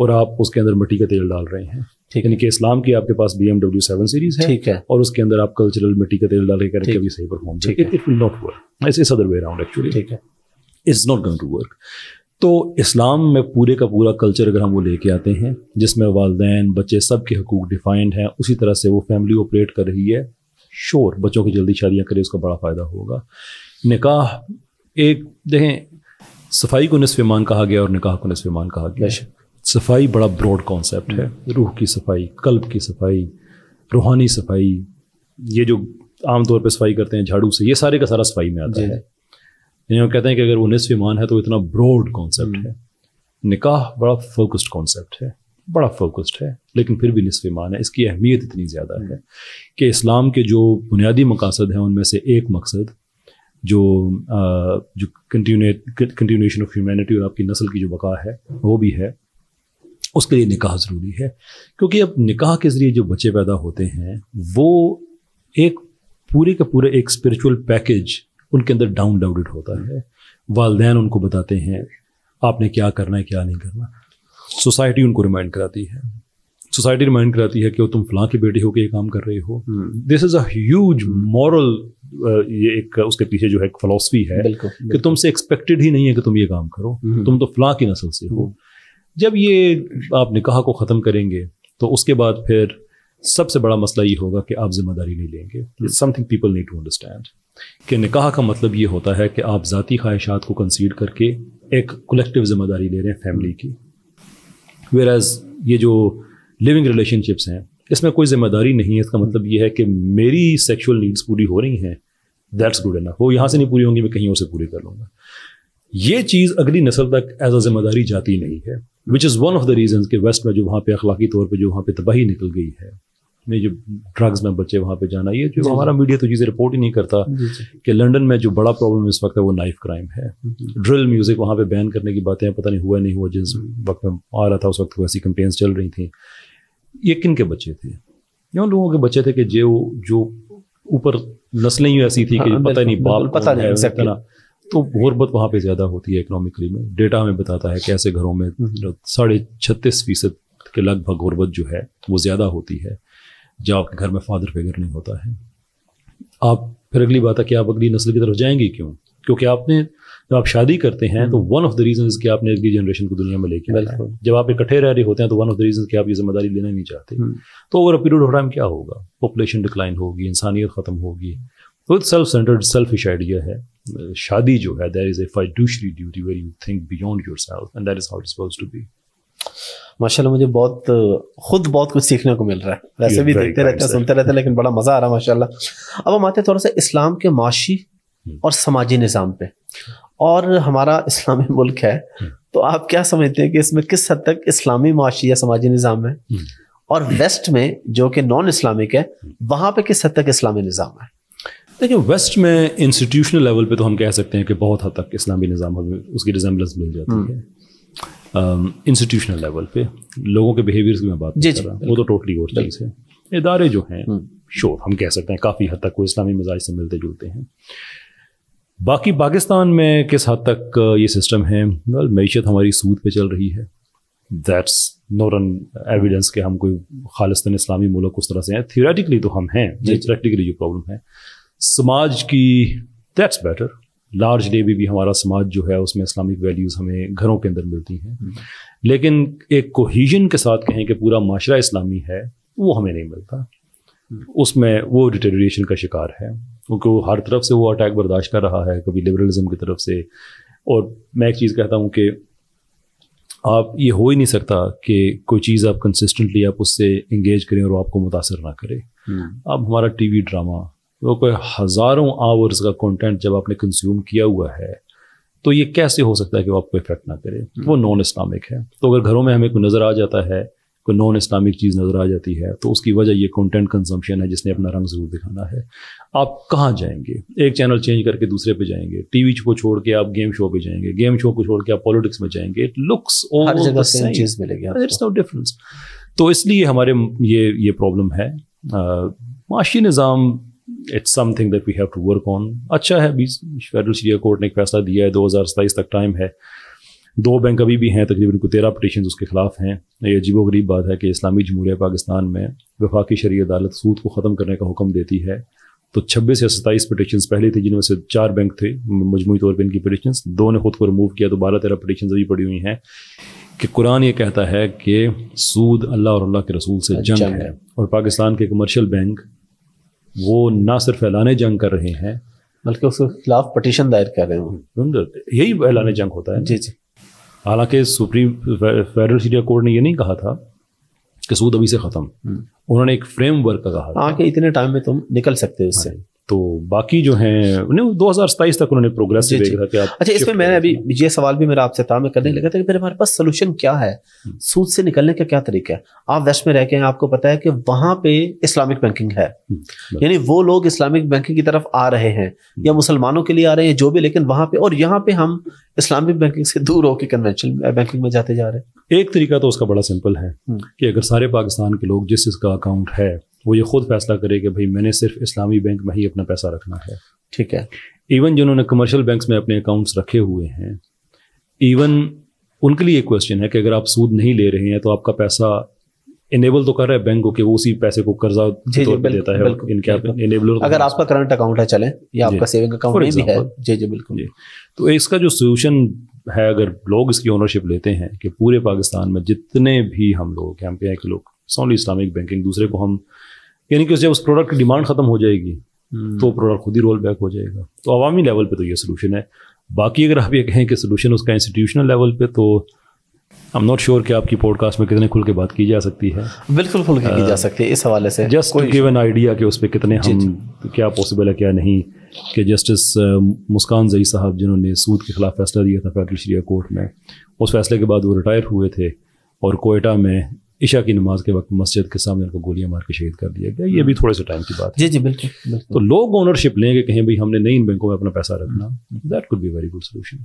और आप उसके अंदर मिट्टी का तेल डाल रहे हैं ठीक यानी कि इस्लाम की आपके पास बी एमडब्ल्यू सेवन सीरीज है ठीक है और उसके अंदर आप कल्चरल मिट्टी का तेल डाल के करें कभी सही perform it will not work it's other way around actually ठीक है is not going to work तो इस्लाम में पूरे का पूरा कल्चर अगर हम वो लेके आते हैं जिसमें वालदेन बच्चे सब के हकूक डिफाइंड हैं उसी तरह से वो फैमिली ऑपरेट कर रही है शोर बच्चों की जल्दी शादियाँ करें उसका बड़ा फ़ायदा होगा निकाह एक देखें सफाई को नसफ कहा गया और निकाह को नस्फ मान कहा गया सफाई बड़ा ब्रॉड कॉन्सेप्ट है हम्म। रूह की सफाई कल्ब की सफाई रूहानी सफाई ये जो आमतौर पर सफाई करते हैं झाड़ू से ये सारे का सारा सफाई में आता है यानी वो कहते हैं कि अगर वो निसफ ईमान है तो इतना ब्रॉड हम्म। कॉन्सेप्ट है निकाह बड़ा फोकस्ड कॉन्सेप्ट है बड़ा फोकस्ड है लेकिन फिर भी निसफ ईमान है इसकी अहमियत इतनी ज़्यादा है हम्म। कि इस्लाम के जो बुनियादी मकासद हैं उनमें से एक मकसद जो आ, जो कंटिन्यूशन ऑफ ह्यूमैनिटी और आपकी नस्ल की जो बका है वो भी है उसके लिए निकाह ज़रूरी है क्योंकि अब निकाह के ज़रिए जो बच्चे पैदा होते हैं वो एक पूरे का पूरे एक स्पिरिचुअल पैकेज उनके अंदर डाउन डाउडेड होता है वालदे उनको बताते हैं आपने क्या करना है क्या नहीं करना सोसाइटी उनको रिमाइंड कराती है सोसाइटी रिमाइंड कराती है कि तुम फलां के बेटे हो के ये काम कर रहे हो दिस इज़ अज मॉरल ये एक उसके पीछे जो है फलॉसफी है बिल्कुल, बिल्कुल. कि तुमसे एक्सपेक्टेड ही नहीं है कि तुम ये काम करो हम्म। तुम तो फलां की नस्ल से हो हम्म। जब ये आप निकाह को ख़त्म करेंगे तो उसके बाद फिर सबसे बड़ा मसला ये होगा कि आप जिम्मेदारी नहीं लेंगे something people need to understand कि निकाह का मतलब ये होता है कि आप ज़ाती ख्वाहिशात को कंसीड करके एक कलेक्टिव ज़िम्मेदारी ले रहे हैं फैमिली की वेर एज़ ये जो लिविंग रिलेशनशिप्स हैं इसमें कोई ज़िम्मेदारी नहीं है इसका मतलब ये है कि मेरी सेक्शुअल नीड्स पूरी हो रही हैं दैट्स गुड एनफ वो यहाँ से नहीं पूरी होंगी मैं कहीं और से पूरी कर लूँगा ये चीज़ अगली नस्ल तक एज अ ज़िम्मेदारी जाती नहीं है which is one of the reason कि वेस्ट में जो वहाँ पे अखलाकी तौर पर जो वहाँ पर तबाही निकल गई है में जो ड्रग्स में बच्चे वहाँ पे जाना ये जो हमारा मीडिया तो चीज़ें रिपोर्ट ही नहीं करता कि लंदन में जो बड़ा प्रॉब्लम इस वक्त है वो नाइफ क्राइम है ड्रिल म्यूज़िक हम्म, हम्म। वहाँ पे बैन करने की बातें पता नहीं हुआ नहीं हुआ जिस हम्म। वक्त में आ रहा था उस वक्त वैसी कंपेन्स चल रही थी ये किन के बच्चे थे ये उन लोगों के बच्चे थे कि जो जो ऊपर नस्लें ही ऐसी थी कि हाँ, पता नहीं बाप पता नहीं तो गुरबत वहाँ पे ज़्यादा होती है इकोनॉमिकली में डेटा हमें बताता है कि ऐसे घरों में साढ़े छत्तीस फीसद के लगभग गुर्बत जो है वो ज़्यादा होती है जो आपके घर में फादर फिगर नहीं होता है आप फिर अगली बात है कि आप अगली नस्ल की तरफ जाएंगे क्यों क्योंकि आपने जब आप शादी करते हैं तो वन ऑफ द रीजन कि आपने अगली जनरेशन को दुनिया में लेके बिल्कुल जब आप इकट्ठे रह रहे होते हैं तो वन ऑफ द रीजन कि आप ये जिम्मेदारी लेना नहीं चाहते हम्म। तो over a period of time क्या होगा पॉपुलेशन डिक्लाइन होगी इंसानियत ख़त्म होगी तो सेल्फ सेंटर्ड सेल्फिश आइडिया है शादी जो है there is a fiduciary duty where you think beyond your self and that is how it to be माशाल्लाह मुझे बहुत खुद बहुत कुछ सीखने को मिल रहा है वैसे भी देखते रहते हैं सुनते रहते हैं लेकिन बड़ा मज़ा आ रहा है माशाल्लाह अब हम आते हैं थोड़ा सा इस्लाम के माशी हम्म। और समाजी निज़ाम पे और हमारा इस्लामी मुल्क है हम्म। तो आप क्या समझते हैं कि इसमें किस हद तक इस्लामी माशी या समाजी निज़ाम है हम्म। और वेस्ट में जो कि नॉन इस्लामिक है वहाँ पे किस हद तक इस्लामी निज़ाम है देखिए वेस्ट में इंस्टीट्यूशनल लेवल पे तो हम कह सकते हैं कि बहुत हद तक इस्लामी निज़ाम हमें उसकी रिजेंबलेंस मिल जाती है इंस्टीट्यूशनल um, लेवल पे लोगों के बिहेवियर्स की मैं बात जी, कर रहा हूँ वो तो टोटली और चीज़ है इदारे जो हैं श्योर हम्म। हम कह सकते हैं काफ़ी हद तक वो इस्लामी मिजाज से मिलते जुलते हैं बाकी पाकिस्तान में किस हद तक uh, ये सिस्टम है वेल मीशत हमारी सूद पे चल रही है दैट्स रन एविडेंस के हम कोई खालिस्तान इस्लामी मुल्क उस तरह से हैं थियोरेटिकली तो हम हैं प्रैक्टिकली जो प्रॉब्लम है समाज की दैट्स बेटर लार्जली hmm. अभी भी हमारा समाज जो है उसमें इस्लामिक वैल्यूज़ हमें घरों के अंदर मिलती हैं hmm. लेकिन एक कोहिजन के साथ कहें कि पूरा माशरा इस्लामी है वो हमें नहीं मिलता hmm. उसमें वो डिटेरिएशन का शिकार है क्योंकि वो हर तरफ से वो अटैक बर्दाश्त कर रहा है कभी लिबरलिज्म की तरफ से और मैं एक चीज़ कहता हूँ कि आप ये हो ही नहीं सकता कि कोई चीज़ आप कंसिस्टेंटली आप उससे इंगेज करें और आपको मुतासर ना करें अब हमारा टीवी ड्रामा वो कोई हज़ारों आवर्स का कंटेंट जब आपने कंज्यूम किया हुआ है तो ये कैसे हो सकता है कि वो आपको इफेक्ट ना करे वो नॉन हम्म। इस्लामिक है तो अगर घरों में हमें कोई नज़र आ जाता है कोई नॉन इस्लामिक चीज़ नज़र आ जाती है तो उसकी वजह ये कंटेंट कंजम्पशन है जिसने अपना रंग ज़रूर दिखाना है आप कहाँ जाएंगे एक चैनल चेंज करके दूसरे पे जाएंगे टीवी को छोड़ के आप गेम शो पे जाएंगे गेम शो को छोड़ के आप पॉलिटिक्स में जाएंगे इट लुक्स चीज़ मिलेगी इट्स नो डिफरेंस तो इसलिए हमारे ये ये प्रॉब्लम है माशी निज़ाम it's something that we have to work on अच्छा है अभी फेडरल सीरिया कोर्ट ने एक फैसला दिया है दो हज़ार सताईस तक टाइम है दो बैंक अभी भी हैं तकरीबन को तेरह पटिशन उसके खिलाफ हैं ये अजीब गरीब बात है कि इस्लामी जमहूरिया पाकिस्तान में वफाकी शरी अदालत सूद को ख़त्म करने का हुक्म देती है तो छब्बीस या सत्ताईस पटिशन पहले थे जिनमें से चार बैंक थे मजमू तौर पर इनकी पटिशन दो ने खुद को रिमूव किया तो बारह तेरह पटिशन अभी पड़ी हुई हैं कि कुरान ये कहता है कि सूद अल्लाह और अल्लाह के रसूल से जंग, जंग है और पाकिस्तान के कमर्शियल बैंक वो ना सिर्फ ऐलान जंग कर रहे हैं बल्कि उसके खिलाफ पटिशन दायर कर रहे हैं यही ऐलान जंग होता है जी जी हालांकि सुप्रीम फेडरल सीडिया कोर्ट ने ये नहीं कहा था कि सूद अभी से ख़त्म हम्म। उन्होंने एक फ्रेमवर्क का कहा हाँ कि इतने टाइम में तुम निकल सकते हो उससे हाँ। तो बाकी जो है दो हजार सताइस तक उन्होंने प्रोग्रेस देखा कि आप अच्छा इसमें मैंने अभी ये सवाल भी मेरा आपसे था मैं करने लगा था कि फिर हमारे पास सोल्यूशन क्या है हम्म। सूद से निकलने का क्या तरीका है आप वेस्ट में रह के हैं आपको पता है कि वहां पे इस्लामिक बैंकिंग है हम्म, यानी वो लोग इस्लामिक बैंकिंग की तरफ आ रहे हैं हम्म। या मुसलमानों के लिए आ रहे हैं जो भी लेकिन वहां पर और यहाँ पे हम इस्लामिक बैंकिंग से दूर होकर कन्वेंशन बैंकिंग में जाते जा रहे हैं एक तरीका तो उसका बड़ा सिंपल है कि अगर सारे पाकिस्तान के लोग जिस इसका अकाउंट है वो ये खुद फैसला करे कि भाई मैंने सिर्फ इस्लामी बैंक में ही अपना पैसा रखना है ठीक है इवन जिन्होंने कमर्शियल बैंक में अपने अकाउंट्स रखे हुए हैं इवन उनके लिए एक क्वेश्चन है कि अगर आप सूद नहीं ले रहे हैं तो आपका पैसा इनेबल तो कर रहा है बैंक को कि वो उसी पैसे को कर्जा देता है इनके इनेबल अगर आपका करंट अकाउंट है चले या आपका सेविंग अकाउंट नहीं भी है जी जी बिल्कुल जी तो इसका जो सोल्यूशन है अगर लोग इसकी ओनरशिप लेते हैं कि पूरे पाकिस्तान में जितने भी हम लोग कैंपिया के लोग सोनली इस्लामिक बैंकिंग दूसरे को हम यानी कि जब उस प्रोडक्ट की डिमांड ख़त्म हो जाएगी हम्म। तो प्रोडक्ट खुद ही रोल बैक हो जाएगा तो अवामी लेवल पे तो ये सोलूशन है बाकी अगर आप ये कहें कि सोलूशन उसका इंस्टीट्यूशनल लेवल पे तो आई एम नॉट श्योर कि आपकी पॉडकास्ट में कितने खुल के बात की जा सकती है बिल्कुल खुल के की जा सकती है इस हवाले से जस्ट गिव एन आइडिया कि उस पर कितने हम क्या पॉसिबल है क्या नहीं कि जस्टिस मुस्कान जई साहब जिन्होंने सूद के खिलाफ फैसला दिया था फैक्ट्री कोर्ट में उस फैसले के बाद वो रिटायर हुए थे और कोयटा में ईशा की नमाज के वक्त मस्जिद के सामने उनको गोलियां मार के शहीद कर दिया गया ये भी हम्म। थोड़े से टाइम की बात जी जी बिल्कुल तो लोग ओनरशिप लेंगे कहें भाई हमने नई इन बैंकों में अपना पैसा रखना that could be very good solution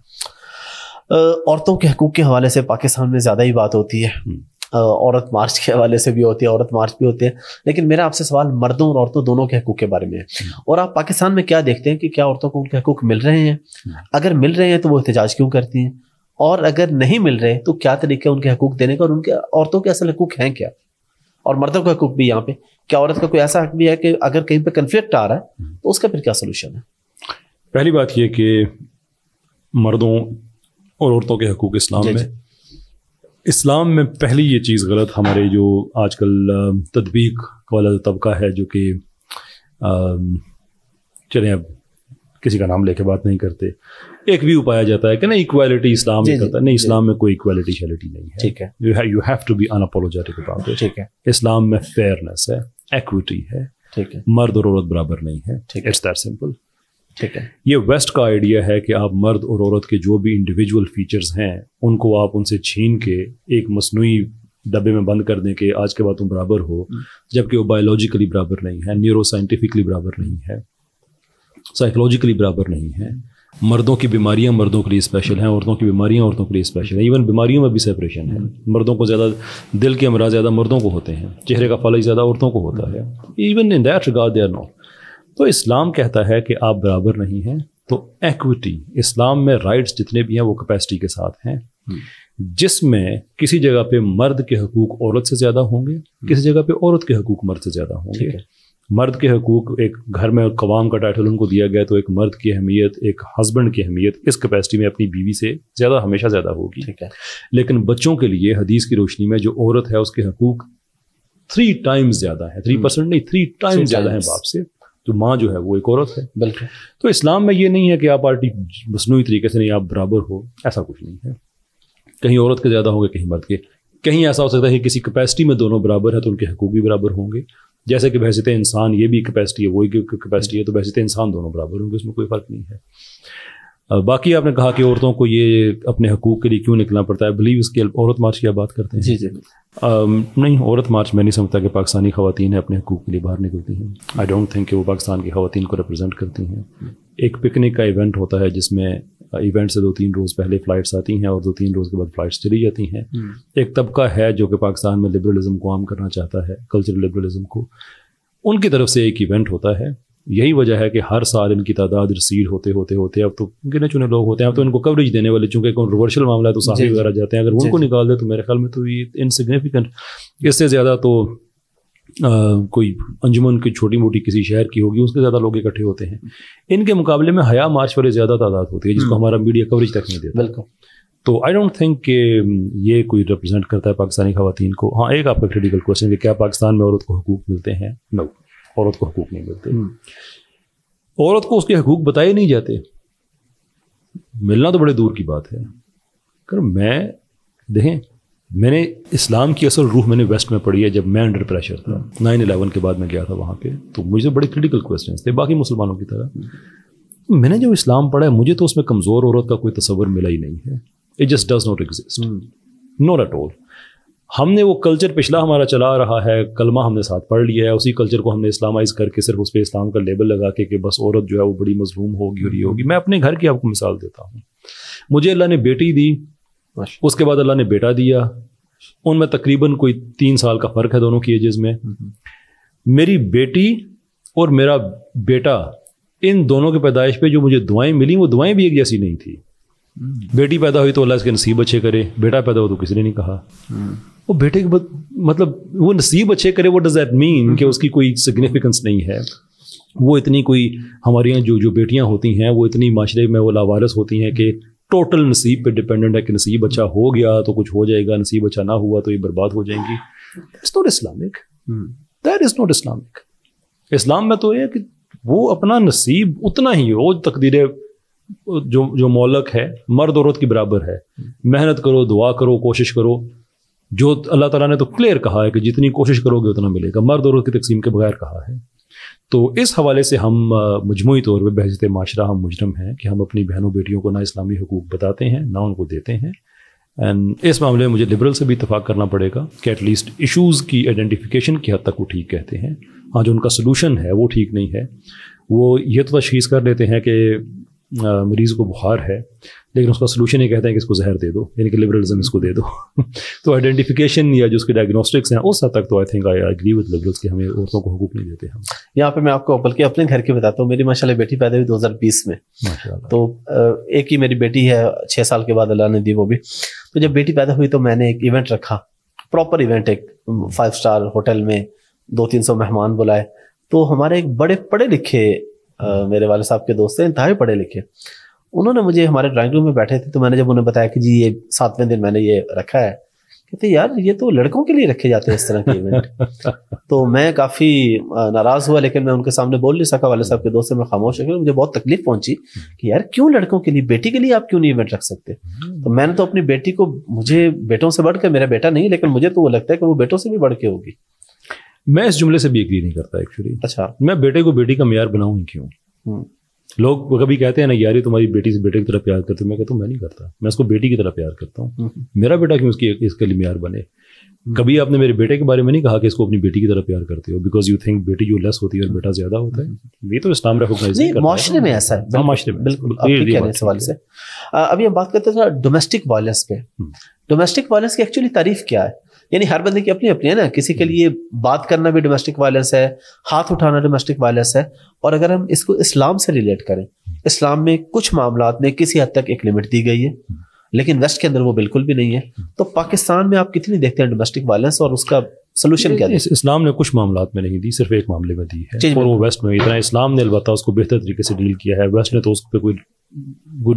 औरतों के हकूक़ के हवाले से पाकिस्तान में ज़्यादा ही बात होती है हम्म। औरत मार्च के हवाले से भी होती है औरत मार्च भी होते हैं लेकिन मेरा आपसे सवाल मर्दों और औरतों दोनों के हकूक़ के बारे में है हम्म। और आप पाकिस्तान में क्या देखते हैं कि क्या औरतों को उनके हकूक़ मिल रहे हैं अगर मिल रहे हैं तो वो एहतजाज क्यों करती हैं और अगर नहीं मिल रहे तो क्या तरीके उनके हकूक देने का और उनके औरतों के असल हकूक हैं क्या और मर्दों का हकूक भी यहाँ पे क्या औरत का कोई ऐसा हक भी है कि अगर कहीं पर कन्फ्लिक्ट आ रहा है तो उसका फिर क्या सोल्यूशन है पहली बात यह कि मर्दों और औरतों के हकूक इस्लाम में इस्लाम में पहली ये चीज़ गलत हमारे जो आजकल तदबीक वाला तबका है जो कि चलें अब किसी का नाम लेके बात नहीं करते एक व्यू पाया जाता है कि ना इक्वालिटी इस्लाम में करता है नहीं इस्लाम में कोई इक्वालिटी शैलिटी नहीं है ठीक है you you have to be unapologetic about it ठीक है इस्लाम में फेयरनेस है एक्विटी है ठीक है मर्द और औरत बराबर नहीं है ठीक इट्स दैट सिंपल ठीक है ये वेस्ट का आइडिया है कि आप मर्द और औरत के जो भी इंडिविजुअल फीचर्स हैं उनको आप उनसे छीन के एक मसनू डब्बे में बंद कर दें कि आज के बाद तुम बराबर हो हम्म। जबकि वो बायोलॉजिकली बराबर नहीं है न्यूरोसाइंटिफिकली बराबर नहीं है साइकोलॉजिकली बराबर नहीं है मर्दों की बीमारियां मर्दों के लिए स्पेशल हैं औरतों की बीमारियां औरतों के लिए स्पेशल हैं इवन बीमारियों में भी सेपरेशन है मर्दों को ज़्यादा दिल के अमराज ज़्यादा मर्दों को होते हैं चेहरे का फलज ज़्यादा औरतों को होता है even in that regard they are not तो इस्लाम कहता है कि आप बराबर नहीं हैं तो एक्विटी इस्लाम में राइट्स जितने भी हैं वो कैपेसिटी के साथ हैं जिसमें किसी जगह पे मर्द के हकूक औरत से ज़्यादा होंगे किसी जगह पे औरत के हकूक मर्द से ज़्यादा होंगे मर्द के हकूक एक घर में कवाम का टाइटल उनको दिया गया तो एक मर्द की अहमियत एक हस्बैंड की अहमियत इस कैपेसिटी में अपनी बीवी से ज़्यादा हमेशा ज़्यादा होगी ठीक है लेकिन बच्चों के लिए हदीस की रोशनी में जो औरत है उसके हकूक थ्री टाइम्स ज़्यादा है थ्री हम्म। परसेंट नहीं थ्री टाइम्स ज़्यादा है बाप से तो माँ जो है वो एक औरत है बल्कि तो इस्लाम में ये नहीं है कि आप आर्टी मसनू तरीके से नहीं आप बराबर हो ऐसा कुछ नहीं है कहीं औरत के ज़्यादा होंगे कहीं मर्द के कहीं ऐसा हो सकता है कि किसी कैपेसिटी में दोनों बराबर है तो उनके हकूक भी बराबर होंगे जैसे कि बहसीत इंसान ये भी कैपेसिटी है वो कैपेसिटी है तो बहसीत इंसान दोनों बराबर होंगे उसमें कोई फ़र्क नहीं है बाकी आपने कहा कि औरतों को ये अपने हकूक़ के लिए क्यों निकलना पड़ता है बिलीव इसके औरत मार्च की आप बात करते हैं जी जी आ, नहीं औरत मार्च मैं नहीं समझता कि पाकिस्तानी खातन अपने हकूक़ के लिए बाहर निकलती हैं आई डोंट थिंक कि वो पाकिस्तान की खातन को रिप्रेजेंट करती हैं एक पिकनिक का इवेंट होता है जिसमें इवेंट से दो तीन रोज़ पहले फ़्लाइट्स आती हैं और दो तीन रोज़ के बाद फ़्लाइट्स चली जाती हैं हम्म। एक तबका है जो कि पाकिस्तान में लिबरलिज्म को आम करना चाहता है कल्चरल लिबरलिज्म को उनकी तरफ से एक इवेंट होता है यही वजह है कि हर साल इनकी तादाद रसीद होते होते होते अब तो गिने चुने लोग होते हैं अब तो इनको कवरेज देने वाले चूंकि कॉन्ट्रोवर्शियल मामला है तो साहब वगैरह जाते हैं अगर उनको निकाल दे तो मेरे ख्याल में तो ये इनसिग्निफिकेंट इससे ज़्यादा तो कोई अंजुमन की छोटी मोटी किसी शहर की होगी उसके ज़्यादा लोग इकट्ठे होते हैं इनके मुकाबले में हया मार्च वाले ज़्यादा तादाद होती है जिसको हम्म। हमारा मीडिया कवरेज तक नहीं देता बिल्कुल तो आई डोंट थिंक कि ये कोई रिप्रेजेंट करता है पाकिस्तानी खातन को हाँ एक आपका क्रिटिकल क्वेश्चन कि क्या पाकिस्तान में औरत को हकूक मिलते हैं नो औरत को हकूक नहीं मिलते हम्म। औरत को उसके हकूक बताए नहीं जाते मिलना तो बड़े दूर की बात है अगर मैं देखें मैंने इस्लाम की असल रूह मैंने वेस्ट में पढ़ी है जब मैं अंडर प्रेशर था नाइन अलेवन के बाद मैं गया था वहाँ पे तो मुझे बड़े क्रिटिकल क्वेश्चन थे बाकी मुसलमानों की तरह मैंने जो इस्लाम पढ़ा है मुझे तो उसमें कमज़ोर औरत का कोई तस्वर मिला ही नहीं है it just does not exist not at all हमने वो कल्चर पिछला हमारा चला रहा है कलमा हमने साथ पढ़ लिया है उसी कल्चर को हमने इस्लामाइज करके सिर्फ उस पर इस्लाम का लेबल लगा के कि बस औरत जो है वो बड़ी मजलूम होगी और ये होगी मैं अपने घर की आपको मिसाल देता हूँ मुझे अल्लाह ने बेटी दी उसके बाद अल्लाह ने बेटा दिया उनमें तकरीबन कोई तीन साल का फ़र्क है दोनों की एजेस में हम्म। मेरी बेटी और मेरा बेटा इन दोनों के पैदाइश पे जो मुझे दुआएं मिली वो दुआएं भी एक जैसी नहीं थी हम्म। बेटी पैदा हुई तो अल्लाह इसके नसीब अच्छे करे बेटा पैदा हो तो किसी ने नहीं कहा हम्म। वो बेटे के मतलब वो नसीब अच्छे करे वो डज दैट मीन कि उसकी कोई सिग्निफिकेंस नहीं है वो इतनी कोई हमारे यहाँ जो जो बेटियाँ होती हैं वो इतनी माशरे में वो लावारस होती हैं कि टोटल नसीब पे डिपेंडेंट है कि नसीब अच्छा हो गया तो कुछ हो जाएगा नसीब अच्छा ना हुआ तो ये बर्बाद हो जाएंगी it's not Islamic that is not Islamic Islam में तो ये कि वो अपना नसीब उतना ही हो तकदीर जो जो मौलक है मर्द औरत की बराबर है मेहनत करो दुआ करो कोशिश करो जो अल्लाह ताला ने तो क्लियर कहा है कि जितनी कोशिश करोगे उतना मिलेगा मर्द औरत की तकसीम के बगैर कहा है तो इस हवाले से हम मजमू तौर पर बहजत माशरा हम मुजरम हैं कि हम अपनी बहनों बेटियों को ना इस्लामी हकूक बताते हैं ना उनको देते हैं एंड इस मामले में मुझे लिबरल से भी इतफाक़ करना पड़ेगा कि एटलीस्ट इशूज़ की आइडेंटिफिकेशन की हद तक वो ठीक कहते हैं हाँ जो उनका सलूशन है वो ठीक नहीं है वो ये तो तशीस कर लेते हैं कि मरीज़ को बुखार है लेकिन उसका सोल्यूशन ये कहते हैं कि इसको जहर दे दो यानी कि लिबरलिज्म इसको दे दो तो आइडेंटिफिकेशन या जो उसके डायग्नोस्टिक्स हैं उस हद तक तो I think I agree with liberals कि हमें औरतों को हकूक नहीं देते हम यहाँ पे मैं आपको बल्कि अपने घर की बताता हूँ मेरी माशाल्लाह बेटी पैदा हुई 2020 में तो एक ही मेरी बेटी है छः साल के बाद अल्लाह ने दी वो भी तो जब बेटी पैदा हुई तो मैंने एक इवेंट रखा प्रॉपर इवेंट एक फाइव स्टार होटल में दो तीन सौ मेहमान बुलाए तो हमारे एक बड़े पढ़े लिखे मेरे वाले साहब के दोस्त हैं इंतहा पढ़े लिखे उन्होंने मुझे हमारे ड्राइंग रूम में बैठे थे तो मैंने जब उन्हें बताया कि जी ये सातवें दिन मैंने ये रखा है कहते यार ये तो लड़कों के लिए रखे जाते हैं इस तरह के इवेंट तो मैं काफ़ी नाराज़ हुआ लेकिन मैं उनके सामने बोल नहीं सका वाले साहब के दोस्त से मैं खामोश हो गया मुझे बहुत तकलीफ पहुंची कि यार क्यों लड़कों के लिए बेटी के लिए आप क्यों नहीं इवेंट रख सकते तो मैंने तो अपनी बेटी को मुझे बेटों से बढ़ मेरा बेटा नहीं लेकिन मुझे तो वो लगता है कि वो बेटों से भी बढ़ होगी मैं इस जुमले से भी एग्री नहीं करता एक्चुअली अच्छा मैं बेटे को बेटी का मैार बनाऊँ क्यों हम्म। लोग कभी कहते हैं ना यार ये तुम्हारी बेटी से बेटे की तरह प्यार करते मैं कहता हूँ मैं नहीं करता मैं उसको बेटी की तरह प्यार करता हूँ हम्म। मेरा बेटा क्यों उसकी इसके लिए म्यार बने हम्म। कभी आपने मेरे बेटे के बारे में नहीं कहा कि इसको अपनी बेटी की तरह प्यार करते हो बिकॉज यू थिंक बेटी जो लेस होती है और हम्म। बेटा ज्यादा होता है ये तो इस्लाम रिकोगनाइज माशरे में ऐसा है हाँ, माशरे में बिल्कुल सवाल से अभी हम बात करते हैं डोमेस्टिक वायलेंस पे डोमेस्टिक वायलेंस की एक्चुअली तारीफ क्या है यानी हर बंदे की अपनी अपनी है ना किसी के लिए बात करना भी डोमेस्टिक वायलेंस है हाथ उठाना डोमेस्टिक वायलेंस है और अगर हम इसको इस्लाम से रिलेट करें इस्लाम में कुछ मामला में किसी हद तक एक लिमिट दी गई है लेकिन वेस्ट के अंदर वो बिल्कुल भी नहीं है तो पाकिस्तान में आप कितनी देखते हैं डोमेस्टिक वायलेंस और उसका सोल्यूशन क्या इस, इस्लाम ने कुछ मामला में नहीं दी सिर्फ एक मामले में दी है और वो वेस्ट में इतना इस्लाम ने अलबत्ता उसको बेहतर तरीके से डील किया है वेस्ट ने तो उस पर कोई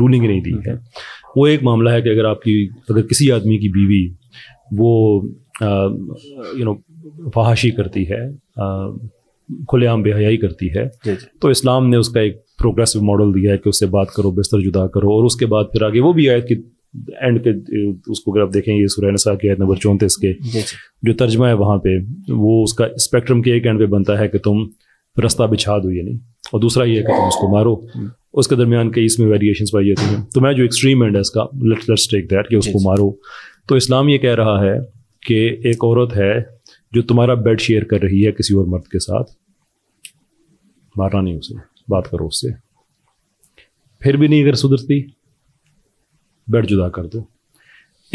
रूलिंग नहीं दी है हम्म। वो एक मामला है कि अगर आपकी अगर किसी आदमी की बीवी वो यू नो फहाशी करती है खुलेआम बेहयाई करती है तो इस्लाम ने उसका एक प्रोग्रेसिव मॉडल दिया है कि उससे बात करो बिस्तर जुदा करो और उसके बाद फिर आगे वो भी आयत की एंड के उसको अगर आप देखेंगे सुरैनसा की आयत नंबर चौंतीस के जो तर्जमा है वहाँ पे वो उसका स्पेक्ट्रम के एक एंड पे बनता है कि तुम रास्ता बिछा दो यानी नहीं और दूसरा ये है कि तुम उसको मारो हम्म। उसके दरमियान कई इसमें वेरिएशन पाई जाती हैं तो मैं जो एक्सट्रीम एंड है इसका लेट्स टेक दैट कि उसको मारो तो इस्लाम ये कह रहा है कि एक औरत है जो तुम्हारा बेड शेयर कर रही है किसी और मर्द के साथ मारना नहीं उसे बात करो उससे फिर भी नहीं अगर सुधरती बेड जुदा कर दो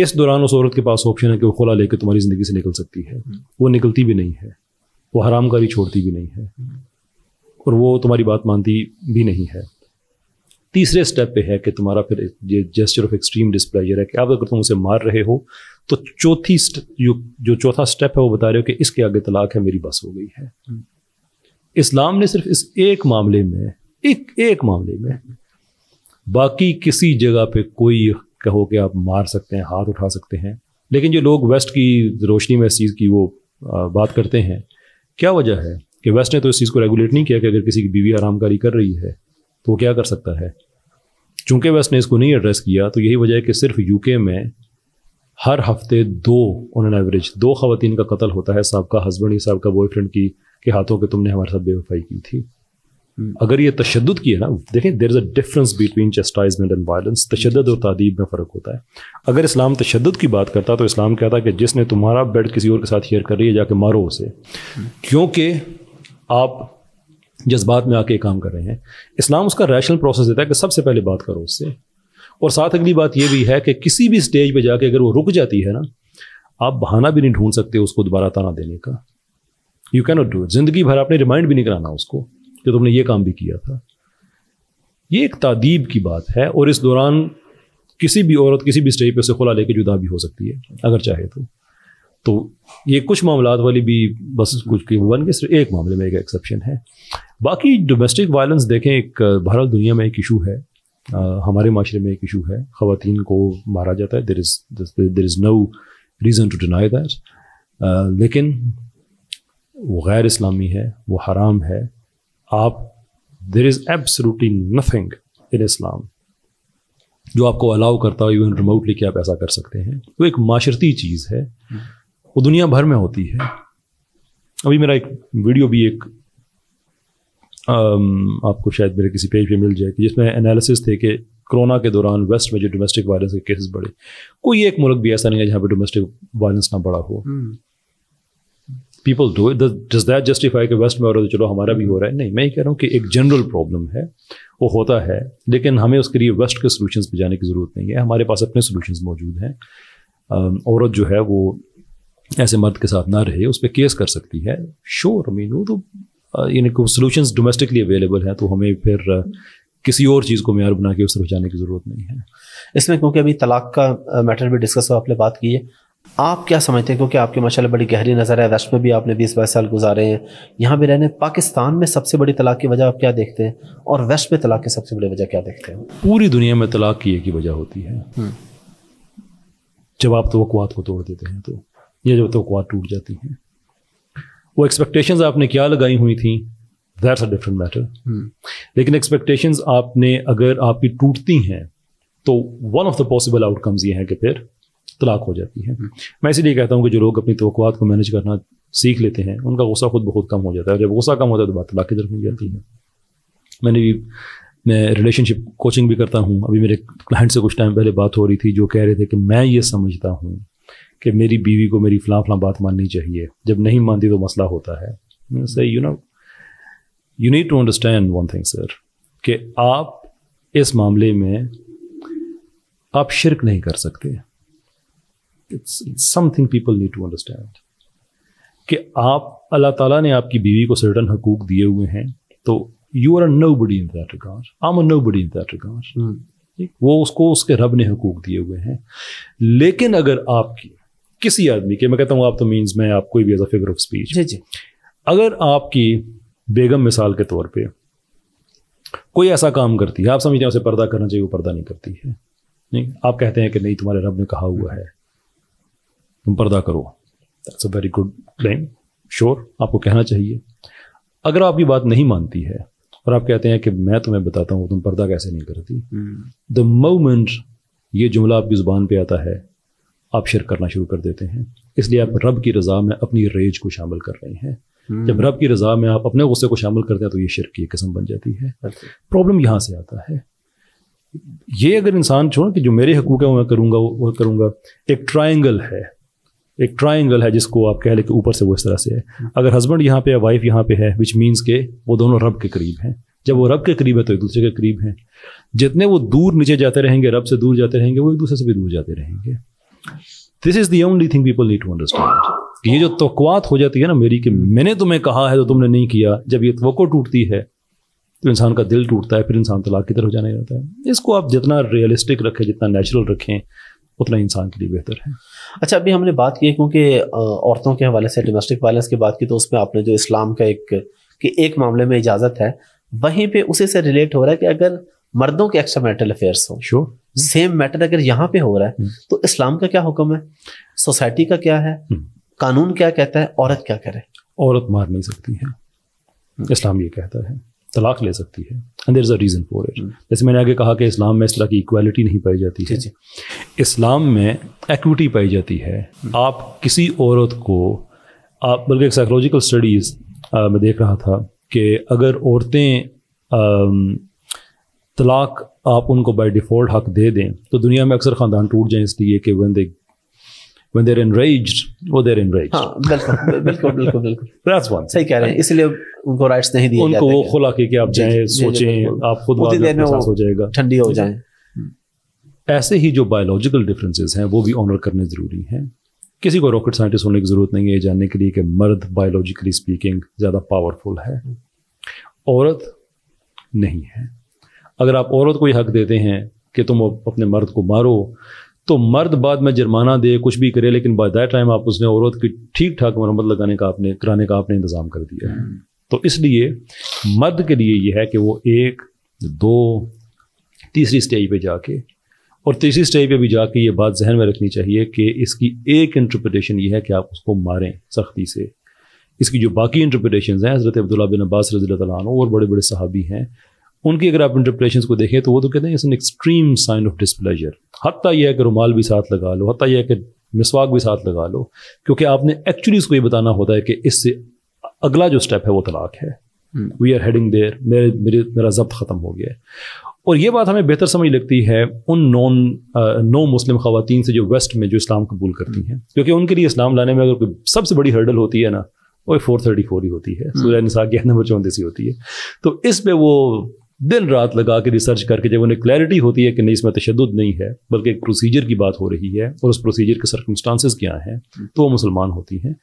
इस दौरान उस औरत के पास ऑप्शन है कि वो खुला लेकर तुम्हारी ज़िंदगी से निकल सकती है वो निकलती भी नहीं है वो हरामकारी छोड़ती भी नहीं है और वो तुम्हारी बात मानती भी नहीं है तीसरे स्टेप पे है कि तुम्हारा फिर ये जेस्चर ऑफ एक्सट्रीम डिस्प्लेजर है कि अब अगर तुम उसे मार रहे हो तो चौथी जो चौथा स्टेप है वो बता रहे हो कि इसके आगे तलाक है मेरी बस हो गई है इस्लाम ने सिर्फ इस एक मामले में एक एक मामले में बाकी किसी जगह पे कोई कहो कि आप मार सकते हैं हाथ उठा सकते हैं लेकिन जो लोग वेस्ट की रोशनी में इस चीज़ की वो बात करते हैं क्या वजह है कि वेस्ट ने तो इस चीज़ को रेगुलेट नहीं किया कि अगर किसी की बीवी आरामकारी कर रही है तो क्या कर सकता है चूंकि वेस्ट ने इसको नहीं एड्रेस किया तो यही वजह है कि सिर्फ यूके में हर हफ्ते दो ऑन एवरेज दो खातन का कत्ल होता है सबका हस्बैंड या सबका बॉयफ्रेंड की के हाथों के तुमने हमारे साथ बेवफाई की थी हम्म। अगर ये तशद किया ना देखें there is a difference between chastisement and violence तशद और तदीब में फ़र्क होता है अगर इस्लाम तशद की बात करता तो इस्लाम कहता कि जिसने तुम्हारा बेड किसी और के साथ शेयर कर रही है जाके मारो उसे हम्म। क्योंकि आप जज्बात में आके काम कर रहे हैं इस्लाम उसका रैशनल प्रोसेस देता है कि सबसे पहले बात करो उससे और साथ अगली बात यह भी है कि किसी भी स्टेज पे जाके अगर वो रुक जाती है ना आप बहाना भी नहीं ढूंढ सकते उसको दोबारा ताना देने का you can not do it जिंदगी भर आपने रिमाइंड भी नहीं कराना उसको कि तुमने ये काम भी किया था ये एक तादीब की बात है और इस दौरान किसी भी औरत किसी भी स्टेज पर से खुला लेके जुदा भी हो सकती है अगर चाहे तो तो ये कुछ मामला वाली भी बस कुछ वन के सिर्फ एक मामले में एक एक्सेप्शन है बाकी डोमेस्टिक वायलेंस देखें एक भारत दुनिया में एक इशू है आ, हमारे माशरे में एक इशू है ख़वान को मारा जाता है there is there is no reason to deny that लेकिन वो गैर इस्लामी है वो हराम है आप there is absolutely nothing in Islam जो आपको अलाउ करता हो इवन रिमोटली कि आप ऐसा कर सकते हैं वो एक माशरती चीज़ है वो दुनिया भर में होती है अभी मेरा एक वीडियो भी एक Um, आपको शायद मेरे किसी पेज पे मिल जाएगी जिसमें एनालिसिस थे कि कोरोना के दौरान वेस्ट में जो डोमेस्टिक वायलेंस के केसेस बढ़े कोई एक मुल्क भी ऐसा नहीं है जहाँ पे डोमेस्टिक वायलेंस ना बढ़ा हो people do it does that justify कि वेस्ट में और तो चलो हमारा भी हो रहा है नहीं मैं ये कह रहा हूँ कि एक जनरल प्रॉब्लम है वो होता है लेकिन हमें उसके लिए वेस्ट के सोल्यूशन पर जाने की ज़रूरत नहीं है हमारे पास अपने सोल्यूशन मौजूद हैं um, औरत जो है वो ऐसे मर्द के साथ ना रहे उस पर केस कर सकती है श्योर मीनू तो कुछ सोल्यूशन डोमेस्टिकली अवेलेबल हैं तो हमें फिर किसी और चीज़ को मैार बना के उस तरफ जाने की ज़रूरत नहीं है इसमें क्योंकि अभी तलाक का मैटर भी डिस्कस आपने बात की है आप क्या समझते हैं क्योंकि आपकी माशाला बड़ी गहरी नज़र है वेस्ट में भी आपने बीस बाईस साल गुजारे हैं यहाँ भी रहने पाकिस्तान में सबसे बड़ी तलाक की वजह आप क्या देखते हैं और वेस्ट में तलाक की सबसे बड़ी वजह क्या देखते हैं पूरी दुनिया में तलाक की एक ही वजह होती है हम्म। जब आप तो को तोड़ देते हैं तो ये जब तो टूट जाती हैं वो एक्सपेक्टेशन आपने क्या लगाई हुई थी दैट्स अ डिफरेंट मैटर लेकिन एक्सपेक्टेशन आपने अगर आपकी टूटती हैं तो one of the possible outcomes ये हैं कि फिर तलाक हो जाती है hmm. मैं इसीलिए कहता हूँ कि जो लोग अपनी तो को मैनेज करना सीख लेते हैं उनका गुस्सा खुद बहुत कम हो जाता है जब गुस्सा कम होता है तो बात तलाक की तरफ हो जाती है मैंने भी मैं रिलेशनशिप कोचिंग भी करता हूँ अभी मेरे क्लाइंट से कुछ टाइम पहले बात हो रही थी जो कह रहे थे कि मैं ये समझता हूँ कि मेरी बीवी को मेरी फलां फलां बात माननी चाहिए जब नहीं मानती तो मसला होता है sir you know you need to understand one thing sir कि आप इस मामले में आप शिरक नहीं कर सकते something people need to understand कि आप अल्लाह ताला ने आपकी बीवी को सर्टन हकूक दिए हुए हैं तो you are a nobody in that record um nobody in that record वो उसको उसके रब ने हकूक दिए हुए हैं लेकिन अगर आपकी किसी आदमी के मैं कहता हूँ आप तो मीन्स मैं आप कोई भी as a figure of speech जी जी अगर आपकी बेगम मिसाल के तौर पे कोई ऐसा काम करती है आप समझते हैं उसे पर्दा करना चाहिए वो पर्दा नहीं करती है नहीं आप कहते हैं कि नहीं तुम्हारे रब ने कहा हुआ है तुम पर्दा करो that's a very good claim sure आपको कहना चाहिए अगर आपकी बात नहीं मानती है और आप कहते हैं कि मैं तुम्हें बताता हूँ तुम पर्दा कैसे नहीं करती द हम्म। मोमेंट ये जुमला आपकी ज़ुबान पे आता है आप शिर करना शुरू कर देते हैं इसलिए आप रब की रजा में अपनी रेज को शामिल कर रहे हैं हम्म। जब रब की रजा में आप अपने गुस्से को शामिल करते हैं तो ये शिर की किस्म बन जाती है अच्छा। प्रॉब्लम यहाँ से आता है ये अगर इंसान छोड़ कि जो मेरे हकूक है वो मैं करूँगा वो करूँगा एक ट्राइंगल है एक ट्राइंगल है जिसको आप कह लें कि ऊपर से वो इस तरह से है अगर हस्बैंड यहाँ पे है वाइफ यहाँ पे है विच मीन्स के वो दोनों रब के करीब हैं जब वो रब के करीब है तो एक दूसरे के करीब हैं जितने वो दूर नीचे जाते रहेंगे रब से दूर जाते रहेंगे वो एक दूसरे से भी दूर जाते रहेंगे this is the only thing people need to understand ये जो तोकवात हो जाती है ना मेरी कि मैंने तुम्हें कहा है तो तुमने नहीं किया जब ये तो टूटती है तो इंसान का दिल टूटता है फिर इंसान तलाक की तरफ जाने जाता है इसको आप जितना रियलिस्टिक रखें जितना नेचुरल रखें उतना इंसान के लिए बेहतर है अच्छा अभी हमने बात की क्योंकि औरतों के हवाले से डोमेस्टिक वायलेंस की बात की तो उसमें आपने जो इस्लाम का एक कि एक मामले में इजाज़त है वहीं पे उसी से रिलेट हो रहा है कि अगर मर्दों के एक्स्ट्रा मैरिटल अफेयर्स हो शो सेम हम्म। मैटर अगर यहाँ पे हो रहा है हम्म। तो इस्लाम का क्या हुक्म है सोसाइटी का क्या है हम्म। कानून क्या कहता है औरत क्या करे औरत मार नहीं सकती है इस्लाम ये कहता है तलाक ले सकती है and there is a reason for it जैसे मैंने आगे कहा कि इस्लाम में इस तरह की इक्वालिटी नहीं पाई जाती है इस्लाम में एक्विटी पाई जाती है आप किसी औरत को आप बल्कि एक साइकोलॉजिकल स्टडीज़ मैं देख रहा था कि अगर औरतें तलाक आप उनको बाई डिफ़ॉल्ट हक दे दें तो दुनिया में अक्सर ख़ानदान टूट जाए इसलिए कि one they when they're enraged वो they're enraged हाँ, बिल्कुल बिल्कुल बिल्कुल सही कह रहे हैं इसलिए उनको राइट्स नहीं दिए उनको वो खुला के कि आप सोचें आप खुद हो जाएगा ठंडी हो जाए ऐसे ही जो बायोलॉजिकल डिफरेंसेस हैं वो भी ऑनर करने ज़रूरी हैं किसी को रॉकेट साइंटिस्ट होने की ज़रूरत नहीं है ये जानने के लिए कि मर्द बायोलॉजिकली स्पीकिंग ज़्यादा पावरफुल है औरत नहीं है अगर आप औरत को ये हक देते हैं कि तुम अपने मर्द को मारो तो मर्द बाद में जुर्माना दे कुछ भी करे लेकिन बाय दैट टाइम आप उसने औरत की ठीक ठाक मरम्मत लगाने का आपने कराने का आपने इंतज़ाम कर दिया है तो इसलिए मर्द के लिए यह है कि वो एक दो तीसरी स्टेज पे जाके और तीसरी स्टेज पे भी जाके ये बात जहन में रखनी चाहिए कि इसकी एक इंटरप्रटेशन ये है कि आप उसको मारें सख्ती से इसकी जो बाकी इंटरप्रटेशन हैं हज़रत अब्दुल्ला बिन अब्बास रजी और बड़े बड़े सहाबी हैं उनकी अगर आप इंटरप्रेशन को देखें तो वो तो कहते हैं it's an extreme sign of displeasure हत्या यह है कि रुमाल भी साथ लगा लो हत्या यह है कि मिसवाक भी साथ लगा लो क्योंकि आपने एक्चुअली इसको ये बताना होता है कि इससे अगला जो स्टेप है वो तलाक है वी आर हेडिंग देयर मेरे मेरे मेरा जब्त ख़त्म हो गया है और ये बात हमें बेहतर समझ लगती है उन नॉन नो मुस्लिम खातन से जो वेस्ट में जो इस्लाम कबूल करती हैं hmm. क्योंकि उनके लिए इस्लाम लाने में अगर कोई सबसे बड़ी हर्डल होती है ना वो फोर थर्टी फोर ही होती है hmm. सूर्य निसा की नंबर चौंतीस ही होती है तो इस पर वो दिन रात लगा के रिसर्च करके जब उन्हें क्लैरिटी होती है कि नहीं इसमें तशद नहीं है बल्कि एक प्रोसीजर की बात हो रही है और उस प्रोसीजर के सर्कमस्टांसिस क्या हैं तो वो मुसलमान होती हैं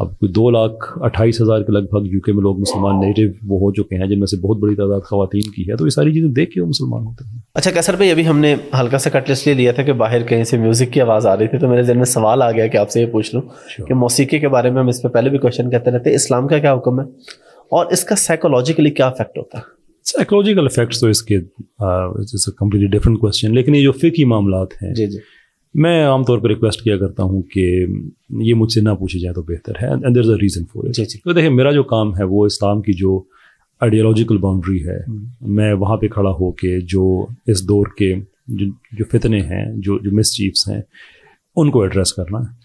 अब कोई दो लाख अट्ठाईस हज़ार के लगभग यूके में लोग मुसलमान नेटिव वो हो चुके हैं जिनमें से बहुत बड़ी तादाद खातन की है तो ये सारी चीज़ें देख के वो मुसलमान होते हैं अच्छा कैसर भाई अभी हमने हल्का सा कटलिस इसलिए लिया था कि बाहर कहीं से म्यूज़िक की आवाज़ आ रही थी तो मेरे जहन में सवाल आ गया कि आपसे ये पूछ लूँ कि मौसीकी के बारे में हम इस पर पहले भी क्वेश्चन करते रहते इस्लाम का क्या हुक्म है और इसका साइकोलॉजिकली क्या इफेक्ट होता है साइकोलॉजिकल इफेक्ट्स तो इसके कम्प्लीटली डिफरेंट क्वेश्चन लेकिन ये जो फ़िकी मामला हैं जी जी मैं आमतौर पर रिक्वेस्ट किया करता हूँ कि ये मुझसे ना पूछे जाए तो बेहतर है and there is a reason for it तो देखिए मेरा जो काम है वो इस्लाम की जो आइडियोलॉजिकल बाउंड्री है हम्म। मैं वहाँ पे खड़ा हो के जो इस दौर के जो, फितने हैं जो जो मिसचीफ्स हैं उनको एड्रेस करना है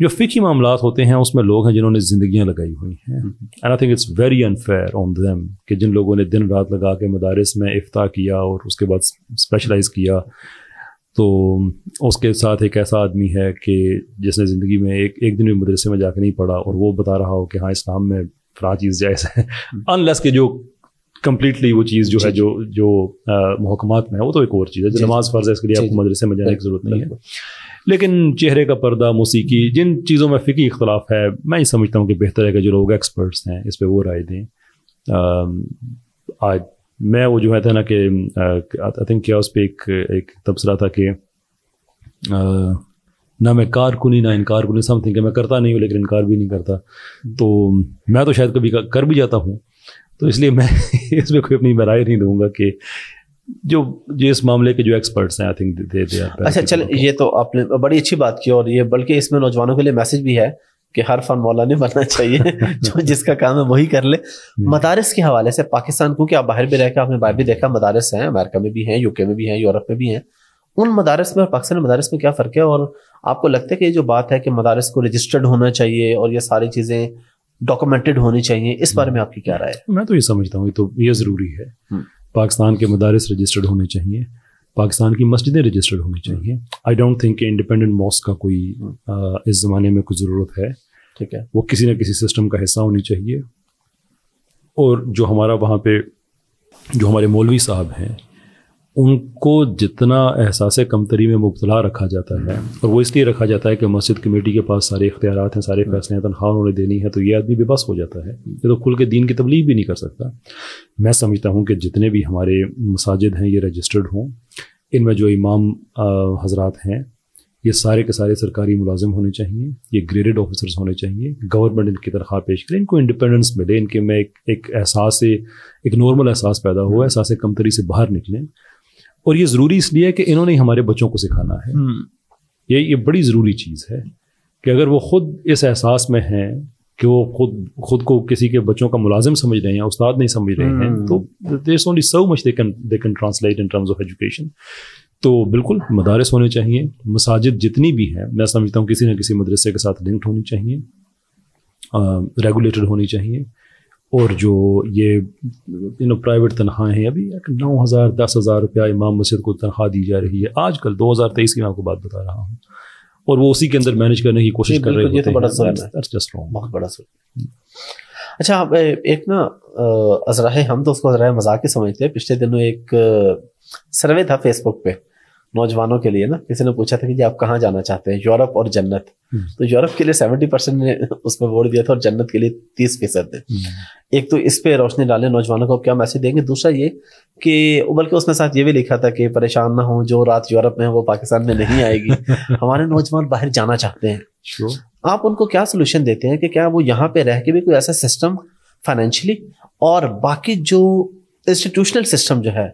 जो फ़िकी मामला होते हैं उसमें लोग हैं जिन्होंने ज़िंदियाँ लगाई हुई हैं and I think it's very unfair on them कि जिन लोगों ने दिन रात लगा के मदारस में अफ्ताह किया और उसके बाद स्पेशलाइज किया तो उसके साथ एक ऐसा आदमी है कि जिसने ज़िंदगी में एक एक दिन भी मदरसे में जाके नहीं पढ़ा और वो बता रहा हो कि हाँ इस्लाम में फ्रा चीज़ जायज़ है अनलेस के जो कम्प्लीटली वो चीज़ जो है जो जो महकमात में है वो तो एक और चीज़ है जो नमाज फ़र्ज है इसके लिए आपको मदरसे में जाने की ज़रूरत नहीं है लेकिन चेहरे का पर्दा मौसीकी जिन चीज़ों में फ़िकी इख्तलाफ है मैं ये समझता हूँ कि बेहतर है कि जो लोग एक्सपर्ट्स हैं इस पर वो राय दें आज मैं वो जो है था ना कि आई थिंक क्या उस पर एक एक तबसरा था कि ना मैं कार कुनी ना इनकार कुनी समथिंग मैं करता नहीं हूँ लेकिन इनकार भी नहीं करता हम्म। तो मैं तो शायद कभी कर भी जाता हूँ तो इसलिए मैं इसमें कोई अपनी राय नहीं दूंगा कि जो जो इस मामले के जो एक्सपर्ट्स हैं आई थिंक दे दे अच्छा चल ये तो आपने बड़ी अच्छी बात की और ये बल्कि इसमें नौजवानों के लिए मैसेज भी है कि हर फन मौला नहीं बनना चाहिए जो जिसका काम है वही कर ले हम्म। मदारस के हवाले से पाकिस्तान को क्या आप बाहर भी रह आपने बाहर भी देखा मदारस हैं अमेरिका में भी हैं यूके में भी हैं यूरोप में भी हैं उन मदारस में और पाकिस्तानी मदारस में क्या फ़र्क है और आपको लगता है कि ये जो बात है कि मदारस को रजिस्टर्ड होना चाहिए और ये सारी चीज़ें डॉक्यूमेंटेड होनी चाहिए इस बारे में हम्म। आपकी क्या राय है मैं तो ये समझता हूँ ये तो ये ज़रूरी है हम्म। पाकिस्तान के मदारस रजिस्टर्ड होने चाहिए पाकिस्तान की मस्जिदें रजिस्टर्ड होनी हम्म। चाहिए I don't think independent mosque का कोई इस ज़माने में कोई ज़रूरत है ठीक है वो किसी न किसी सिस्टम का हिस्सा होनी चाहिए और जो हमारा वहाँ पे जो हमारे मौलवी साहब हैं उनको जितना एहसास कमतरी में मुबतला रखा जाता है और वो इसलिए रखा जाता है कि मस्जिद कमेटी के पास सारे इख्तियार हैं सारे फैसले हैं तनख्वाह उन्हें देनी है तो ये आदमी बेबस हो जाता है ये तो खुल के दीन की तबलीग भी नहीं कर सकता मैं समझता हूँ कि जितने भी हमारे मसाजिद हैं ये रजिस्टर्ड हों इनमें जो इमाम हजरात हैं ये सारे के सारे सरकारी मुलाजिम होने चाहिए ये ग्रेडेड ऑफिसर्स होने चाहिए गवर्नमेंट इनकी तनख्वाह पेश करें इनको इंडिपेंडेंस मिले इनके में एक एक एहसास एक नॉर्मल एहसास पैदा हो एहसास कमतरी से बाहर निकलें और ये ज़रूरी इसलिए है कि इन्होंने हमारे बच्चों को सिखाना है हम्म। ये ये बड़ी ज़रूरी चीज़ है कि अगर वो खुद इस एहसास में हैं कि वो खुद खुद को किसी के बच्चों का मुलाजिम समझ रहे हैं उस्ताद नहीं समझ रहे हैं हम्म। तो there only so much they can they can translate in terms of education तो बिल्कुल मदारस होने चाहिए मसाजिद जितनी भी हैं मैं समझता हूँ किसी न किसी मदरसे के साथ लिंक्ड होनी चाहिए रेगुलेटेड होनी चाहिए और जो ये यू नो प्राइवेट तनख्वाहें हैं अभी नौ हज़ार दस हज़ार रुपया इमाम मस्जिद को तनख्वाह दी जा रही है आजकल दो हज़ार तेईस की मैं आपको बात बता रहा हूँ और वो उसी के अंदर मैनेज करने की कोशिश कर रहे तो हैं बहुत बड़ा अच्छा आप एक ना अजरा हम तो उसको अजरा मजाक ही समझते हैं पिछले दिनों एक सर्वे था फेसबुक पे नौजवानों के लिए ना किसी ने पूछा था कि आप कहाँ जाना चाहते हैं यूरोप और जन्नत हम्म। तो यूरोप के लिए सेवेंटी परसेंट ने उसमें वोट दिया था और जन्नत के लिए तीस फीसद हम्म। एक तो इस पे रोशनी डाले नौजवानों को क्या मैसेज देंगे दूसरा ये कि बल्कि उसने साथ ये भी लिखा था कि परेशान ना हो जो रात यूरोप में है वो पाकिस्तान में नहीं आएगी हमारे नौजवान बाहर जाना चाहते हैं आप उनको क्या सोल्यूशन देते हैं कि क्या वो यहाँ पे रह के भी कोई ऐसा सिस्टम फाइनेंशियली और बाकी जो इंस्टीट्यूशनल सिस्टम जो है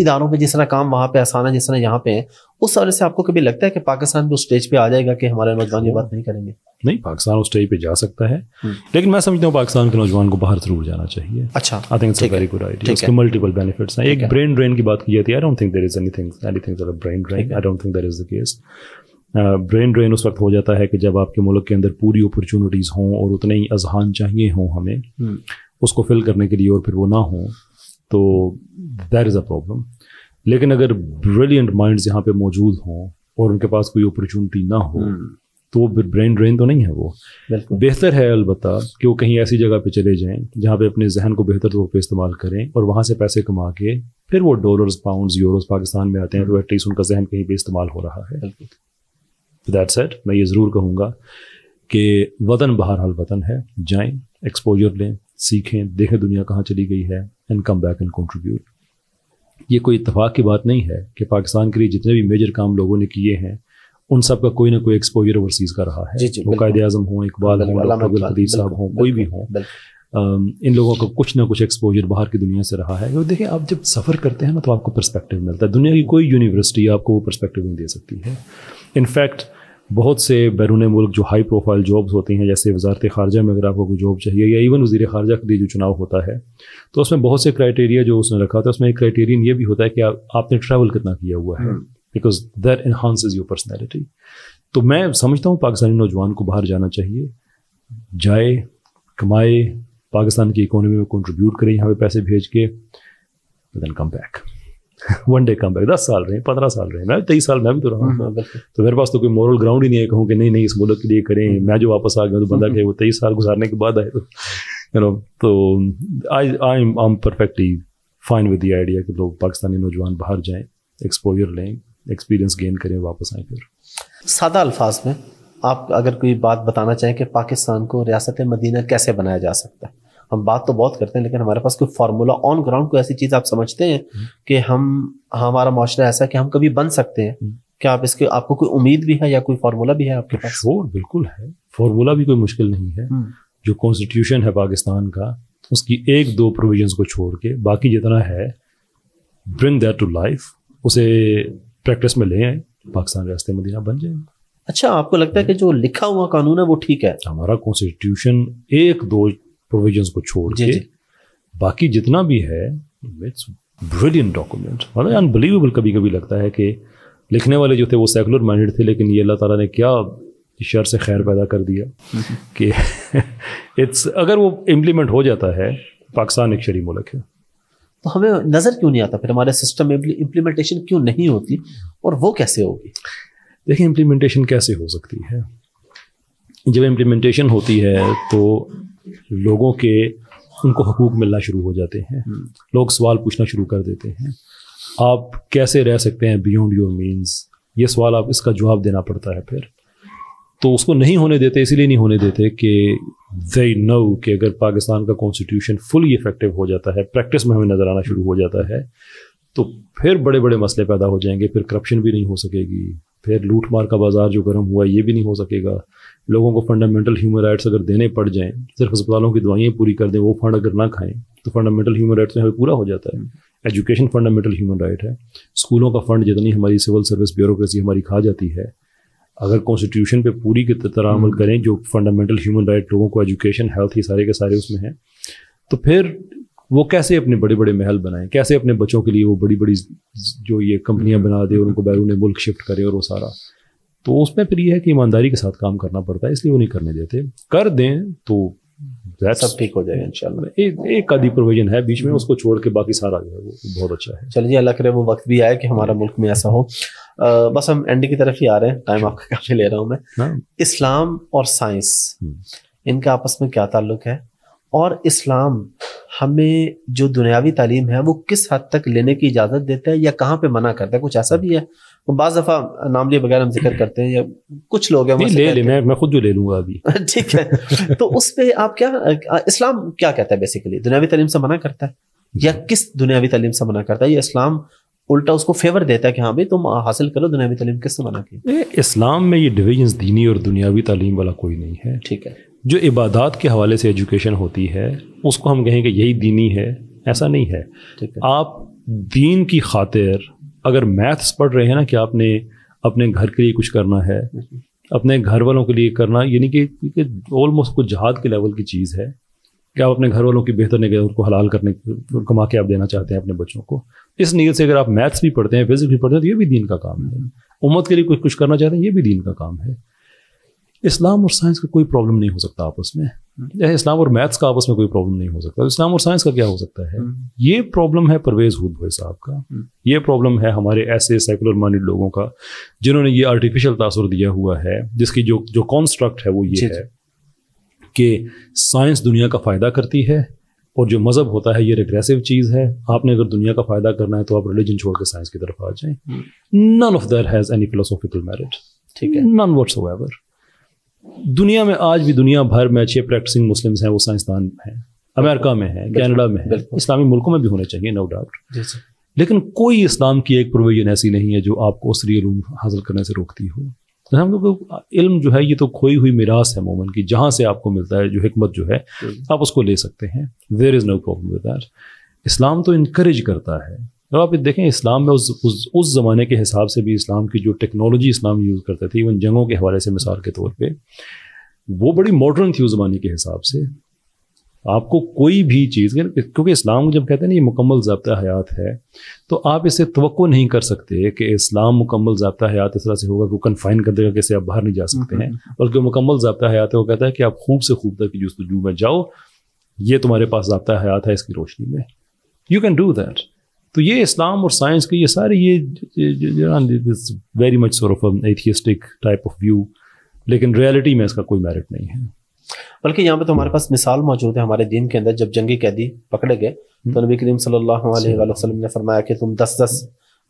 इदारों में जिस तरह काम वहाँ पे आसान है जिस तरह यहाँ पे है उस वजह से आपको कभी लगता है कि पाकिस्तान भी उस स्टेज पे आ जाएगा कि हमारे नौजवान ये बात नहीं करेंगे नहीं पाकिस्तान उस स्टेज पे जा सकता है हम्म। लेकिन मैं समझता हूँ पाकिस्तान के नौजवान को बाहर जरूर जाना चाहिए अच्छा I think it's very good idea multiple benefits हैं एक ब्रेन ड्रेन की बात की जाती है I don't think there is anything brain drain I don't think that is the case brain drain उस वक्त हो जाता है कि जब आपके मुल्क के अंदर पूरी अपॉर्चुनिटीज़ हों और उतने ही अजहान चाहिए हों हमें हम्म। उसको फिल करने के लिए और फिर वो ना हो तो दैट इज़ अ प्रॉब्लम लेकिन अगर ब्रिलियंट माइंड्स यहाँ पे मौजूद हों और उनके पास कोई अपॉर्चुनिटी ना हो हम्म। तो फिर ब्रेन ड्रेन तो नहीं है वो बेहतर है अलबत् कि वो कहीं ऐसी जगह पे चले जाएं जहाँ पे अपने जहन को बेहतर तौर पे इस्तेमाल करें और वहाँ से पैसे कमा के फिर वो डॉलर्स पाउंड्स यूरोस पाकिस्तान में आते हैं तो एटलीस्ट हम्म। उनका जहन कहीं पर इस्तेमाल हो रहा है दैट सेट मैं ये ज़रूर कहूँगा कि वतन बहरहाल वतन है जाएँ एक्सपोजर लें सीखें देखें दुनिया कहाँ चली गई है and come back and contribute ये कोई इतफाक़ की बात नहीं है कि पाकिस्तान के लिए जितने भी मेजर काम लोगों ने किए हैं उन सब का कोई ना कोई एक्सपोजर ओवरसीज़ का रहा है वो कायद अजम हों इकबाल हों साहब हों कोई भी हों इन लोगों का कुछ ना कुछ एक्सपोजर बाहर की दुनिया से रहा है और देखिए आप जब सफ़र करते हैं ना तो आपको पर्सपेक्टिव मिलता है दुनिया की कोई यूनिवर्सिटी आपको वो पर्सपेक्टिव नहीं दे सकती है इनफैक्ट बहुत से बैरून मुल्क जो हाई प्रोफाइल जॉब्स होती हैं जैसे वजारत खारजा में अगर आपको कोई जॉब चाहिए या इवन वजी खारजा के लिए जो चुनाव होता है तो उसमें बहुत से क्राइटेरिया जो उसने रखा था उसमें एक क्राइटेरियन ये भी होता है कि आ, आपने ट्रैवल कितना किया हुआ है because that enhances your personality तो मैं समझता हूँ पाकिस्तानी नौजवान को बाहर जाना चाहिए जाए कमाए पाकिस्तान की इकोनॉमी में कंट्रीब्यूट करें यहाँ पे पैसे भेज के then come back one day come back दस साल रहे पंद्रह साल रहे मैं तेईस साल मैं भी तो रहा हूँ हम्म। तो मेरे पास तो कोई मॉरल ग्राउंड ही नहीं है कहूँ कि नहीं नहीं इस मुल्क के लिए करें हम्म। मैं जो वापस आ गया तो बंदा हम्म। कहे वो तेईस साल गुजारने के बाद आए तो यू नो तो I I am I am perfectly fine with the idea कि लोग पाकिस्तानी नौजवान बाहर जाए एक्सपोजर लें एक्सपीरियंस गेन करें वापस आए फिर सादा अल्फाज में आप अगर कोई बात बताना चाहें कि पाकिस्तान को रियासत मदीना कैसे बनाया जा सकता है हम बात तो बहुत करते हैं लेकिन हमारे पास कोई फार्मूला ऑन ग्राउंड कोई ऐसी चीज आप समझते हैं हम्म। कि हम हमारा माशरा ऐसा कि हम कभी बन सकते हैं हम्म। क्या आप इसके आपको कोई उम्मीद भी है या कोई फार्मूला भी है आपके पास शोर बिल्कुल है फार्मूला भी कोई मुश्किल नहीं है हम्म। जो कॉन्स्टिट्यूशन है पाकिस्तान का उसकी एक दो प्रोविजंस को छोड़ के बाकी जितना है ब्रिंग दैट टू लाइफ उसे प्रैक्टिस में ले आए पाकिस्तान रास्ते मदीना बन जाए अच्छा आपको लगता है कि जो लिखा हुआ कानून है वो ठीक है हमारा कॉन्स्टिट्यूशन एक दो प्रोविजंस को छोड़ के बाकी जितना भी है इट्स ब्रिलियंट डॉक्यूमेंट मतलब अनबिलीवेबल कभी कभी लगता है कि लिखने वाले जो थे वो सेकुलर माइंडेड थे लेकिन ये अल्लाह ताला ने क्या शर से खैर पैदा कर दिया कि इट्स अगर वो इम्प्लीमेंट हो जाता है पाकिस्तान एक शरी मुल्क है तो हमें नज़र क्यों नहीं आता फिर हमारे सिस्टम में इम्प्लीमेंटेशन क्यों नहीं होती और वो कैसे होगी देखिए इम्प्लीमेंटेशन कैसे हो सकती है जब इम्प्लीमेंटेशन होती है तो लोगों के उनको हकूक मिलना शुरू हो जाते हैं हम्म। लोग सवाल पूछना शुरू कर देते हैं आप कैसे रह सकते हैं बियॉन्ड योर मीन्स ये सवाल आप इसका जवाब देना पड़ता है फिर तो उसको नहीं होने देते इसलिए नहीं होने देते कि दे नो कि अगर पाकिस्तान का कॉन्स्टिट्यूशन फुली इफेक्टिव हो जाता है प्रैक्टिस में हमें नज़र आना शुरू हो जाता है तो फिर बड़े बड़े मसले पैदा हो जाएंगे फिर करप्शन भी नहीं हो सकेगी फिर लूट मार का बाज़ार जो गर्म हुआ ये भी नहीं हो सकेगा लोगों को फंडामेंटल ह्यूमन राइट्स अगर देने पड़ जाएं सिर्फ अस्पतालों की दवाइयाँ पूरी कर दें वो फंड अगर ना खाएं तो फंडामेंटल ह्यूमन राइट्स हमें पूरा हो जाता है एजुकेशन फंडामेंटल ह्यूमन राइट है स्कूलों का फंड जितनी हमारी सिविल सर्विस ब्यूरोक्रेसी हमारी खा जाती है अगर कॉन्स्टिट्यूशन पे पूरी की तरह अमल हम्म। करें जो फंडामेंटल ह्यूमन राइट लोगों को एजुकेशन हेल्थ ये सारे के सारे उसमें हैं तो फिर वो कैसे अपने बड़े बड़े महल बनाएं कैसे अपने बच्चों के लिए वो बड़ी बड़ी जो ये कंपनियां हम्म। बना दें और उनको बैरून मुल्क शिफ्ट करे और वो सारा तो उसमें फिर यह है कि ईमानदारी के साथ काम करना पड़ता है इसलिए वो नहीं करने देते कर दें तो सब ठीक हो जाएगा इंशाल्लाह एक एक आधी प्रोविजन है बीच में उसको छोड़ के बाकी सारा जो है वो बहुत अच्छा है चलिए अल्लाह करे वो वक्त भी आए कि हमारा मुल्क में ऐसा हो आ, बस हम एंड की तरफ ही आ रहे हैं टाइम अच्छा। आपका काफ़ी ले रहा हूँ मैं हाँ। इस्लाम और साइंस हम्म। इनका आपस में क्या ताल्लुक है और इस्लाम हमें जो दुनियावी तालीम है वो किस हद तक लेने की इजाज़त देता है या कहाँ पे मना करता है कुछ ऐसा भी है बाज दफ़ा नाम लिए बगैर हम जिक्र करते हैं या कुछ लोग हैं ले ले मैं मैं खुद जो ले लूंगा अभी ठीक है तो उस पर आप क्या इस्लाम क्या कहता है बेसिकली दुनियावी तलीम से मना करता है या किस दुनियावी तलीम से मना करता है या इस्लाम उल्टा उसको फेवर देता है कि हाँ भाई तुम हासिल करो दुनियावी तलीम किससे मना की इस्लाम में ये डिविजन दीनी और दुनियावी तालीम वाला कोई नहीं है ठीक है जो इबादत के हवाले से एजुकेशन होती है उसको हम कहेंगे यही दीनी है ऐसा नहीं है आप दीन की खातिर अगर मैथ्स पढ़ रहे हैं ना कि आपने अपने घर के लिए कुछ करना है अपने घर वालों के लिए करना यानी कि ऑलमोस्ट कुछ जहाद के लेवल की चीज़ है कि आप अपने घर वालों की बेहतर निगह उनको हलाल करने कमा के आप देना चाहते हैं अपने बच्चों को इस नीयत से अगर आप मैथ्स भी पढ़ते हैं फिजिक्स भी पढ़ते हैं तो ये भी दीन का काम है उम्मत के लिए कुछ कुछ करना चाहते हैं ये भी दीन का काम है इस्लाम और साइंस का कोई प्रॉब्लम नहीं हो सकता आपस में जैसे इस्लाम और मैथ्स का आपस में कोई प्रॉब्लम नहीं हो सकता तो इस्लाम और साइंस का क्या हो सकता है हम्म। ये प्रॉब्लम है परवेज हूद भाई साहब का हम्म। ये प्रॉब्लम है हमारे ऐसे सेकुलर माइंड लोगों का जिन्होंने ये आर्टिफिशियल तासर दिया हुआ है जिसकी जो जो कॉन्स्ट्रक्ट है वो ये है कि साइंस दुनिया का फ़ायदा करती है और जो मज़हब होता है ये रिग्रेसिव चीज़ है आपने अगर दुनिया का फ़ायदा करना है तो आप रिलीजन छोड़ के साइंस की तरफ आ जाएं none of there has any philosophical merit ठीक है नन वट्स एवर दुनिया में आज भी दुनिया भर में अच्छे प्रैक्टिसिंग मुस्लिम्स हैं वो साइंसदान हैं अमेरिका में है कैनेडा में है इस्लामी मुल्कों में भी होने चाहिए नो डाउट लेकिन कोई इस्लाम की एक प्रोविजन ऐसी नहीं है जो आपको असली इलूम हासिल करने से रोकती हो तो हम लोग इल्म जो है ये तो खोई हुई मिरास है मोमन की जहाँ से आपको मिलता है जो हमत जो है आप उसको ले सकते हैं there is no problem with that Islam तो इनक्रेज करता है अगर आप देखें इस्लाम में उस उस, उस ज़माने के हिसाब से भी इस्लाम की जो टेक्नोलॉजी इस्लाम यूज़ करते थे इवन जंगों के हवाले से मिसाल के तौर पर वो बड़ी मॉडर्न थी उस ज़माने के हिसाब से आपको कोई भी चीज़ क्योंकि इस्लाम जब कहते हैं ना ये मुकम्मल जबता हयात है तो आप इसे तो नहीं कर सकते कि इस्लाम मुकम्मल जबता हयात इस तरह से होगा कि कन्फाइन कर देगा कैसे आप बाहर नहीं जा सकते हैं हम्म, हम्म, हम्म। बल्कि मुकम्मल जबता हयात है वो कहता है कि आप खूब से खूब तक जस्तजू में जाओ ये तुम्हारे पास जबता हयात है इसकी रोशनी में यू कैन डू दैट तो ये इस्लाम और साइंस के ये सारे ये very much sort atheistic type of view लेकिन रियलिटी में इसका कोई मेरिट नहीं है बल्कि यहाँ पे तो हमारे पास मिसाल मौजूद है हमारे दिन के अंदर जब जंगी कैदी पकड़े गए हम्म। तो नबी करीम सल्लल्लाहु अलैहि वसल्लम ने फरमाया कि तुम दस दस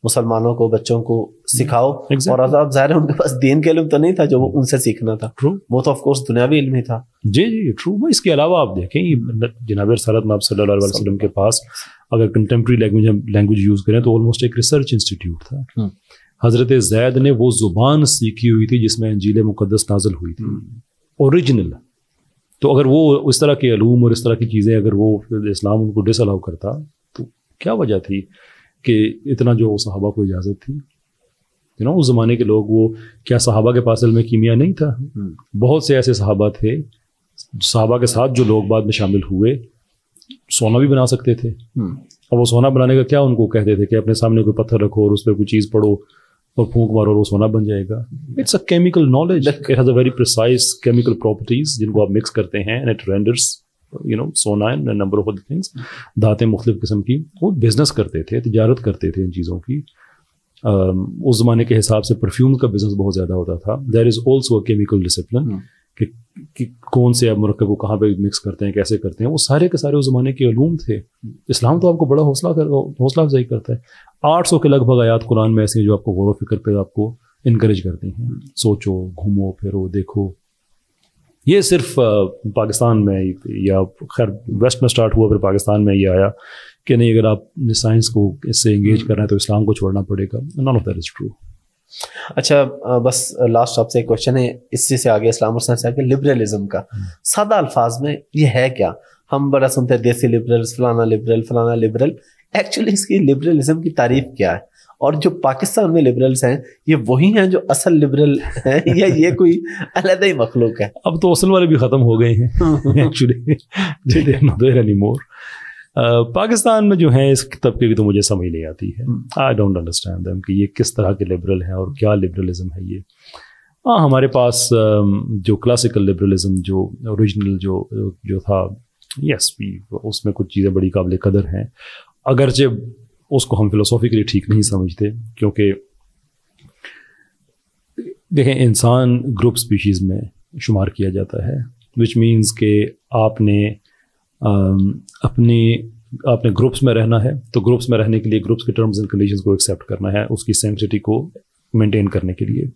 मुसलमानों को बच्चों को सिखाओ और अब जाहिर है उनके पास दीन के इल्म तो नहीं था जो वो उनसे सीखना था ट्रू वो तो ऑफकोर्स दुनियावी इल्म ही था जी जी ट्रू इसके अलावा आप देखें जनाब सरत नाब वसल्लम के पास अगर कंटेम्प्रेरी लैंग्वेज हम लैंग्वेज यूज़ करें तो ऑलमोस्ट एक रिसर्च इंस्टीट्यूट था हम्म। हज़रत जैद ने वो ज़ुबान सीखी हुई थी जिसमें अंजील मुकदस नाजल हुई थी ओरिजिनल हम्म। तो अगर वो इस तरह के अलूम और इस तरह की चीज़ें अगर वो इस्लाम उनको डिसअलाउ करता तो क्या वजह थी कि इतना जो सहाबा को इजाज़त थी यू नो उस ज़माने के लोग वो क्या सहाबा के पास में कीमिया नहीं था हम्म। बहुत से ऐसे सहाबा थे सहाबा के साथ जो लोग बाद में शामिल हुए सोना भी बना सकते थे अब हम्म। वो सोना बनाने का क्या उनको कहते थे कि अपने सामने कोई पत्थर रखो और उस पर कोई चीज़ पढ़ो और फूंक मारो और वो सोना बन जाएगा it's a chemical knowledge it has a very precise chemical properties जिनको आप मिक्स करते हैं and it renders you know सोना एंड नंबर ऑफ थिंग्स दातें मुख्तलिफ किस्म की वो बिज़नेस करते थे तजारत करते थे इन चीज़ों की um, उस ज़माने के हिसाब से परफ्यूम का बिज़नेस बहुत ज़्यादा होता था there is also chemical discipline कि कि कौन से अब मरकब को कहाँ पे मिक्स करते हैं कैसे करते हैं वो सारे के सारे उस ज़माने के अलूम थे इस्लाम तो आपको बड़ा हौसला कर हौसला अफजाई करता है आठ सौ के लगभग आयात कुरान में ऐसे हैं जो आपको गौर फिक्र पर आपको इनक्रेज करती हैं सोचो घूमो फिरो देखो ये सिर्फ पाकिस्तान में या खैर वेस्ट में स्टार्ट हुआ फिर पाकिस्तान में ये आया कि नहीं अगर आप साइंस को इससे इंगेज करना है तो इस्लाम को छोड़ना पड़ेगा none of that is true अच्छा बस लास्ट आपसे एक क्वेश्चन है इसी से आगे इस्लाम और साइंस आगे लिबरलिज्म का हम्म। सादा अल्फाज में ये है क्या हम बड़ा सुनते हैं देसी लिबरल फलाना लिबरल फलाना लिबरल एक्चुअली इसकी लिबरलिज्म की तारीफ क्या है और जो पाकिस्तान में लिबरल्स हैं ये वही हैं जो असल लिबरल हैं या ये कोई अलग ही मखलूक है अब तो असल वाले भी ख़त्म हो गए हैं एक्चुअली मोर पाकिस्तान में जो है इस तबके की तो मुझे समझ नहीं आती है आई डोंट अंडरस्टैंड दैम कि ये किस तरह के लिबरल हैं और क्या लिबरलिज्म है ये हाँ हमारे पास जो क्लासिकल लिबरलिज्म जो ओरिजिनल जो जो था यस उसमें कुछ चीज़ें बड़ी काबिल कदर हैं अगरचे उसको हम फिलोसॉफिकली ठीक नहीं समझते क्योंकि देखें इंसान ग्रुप स्पीशीज़ में शुमार किया जाता है विच मीन्स के आपने अपने आपने ग्रुप्स में रहना है तो ग्रुप्स में रहने के लिए ग्रुप्स के टर्म्स एंड कंडीशंस को एक्सेप्ट करना है उसकी सेंसिटी को मेंटेन करने के लिए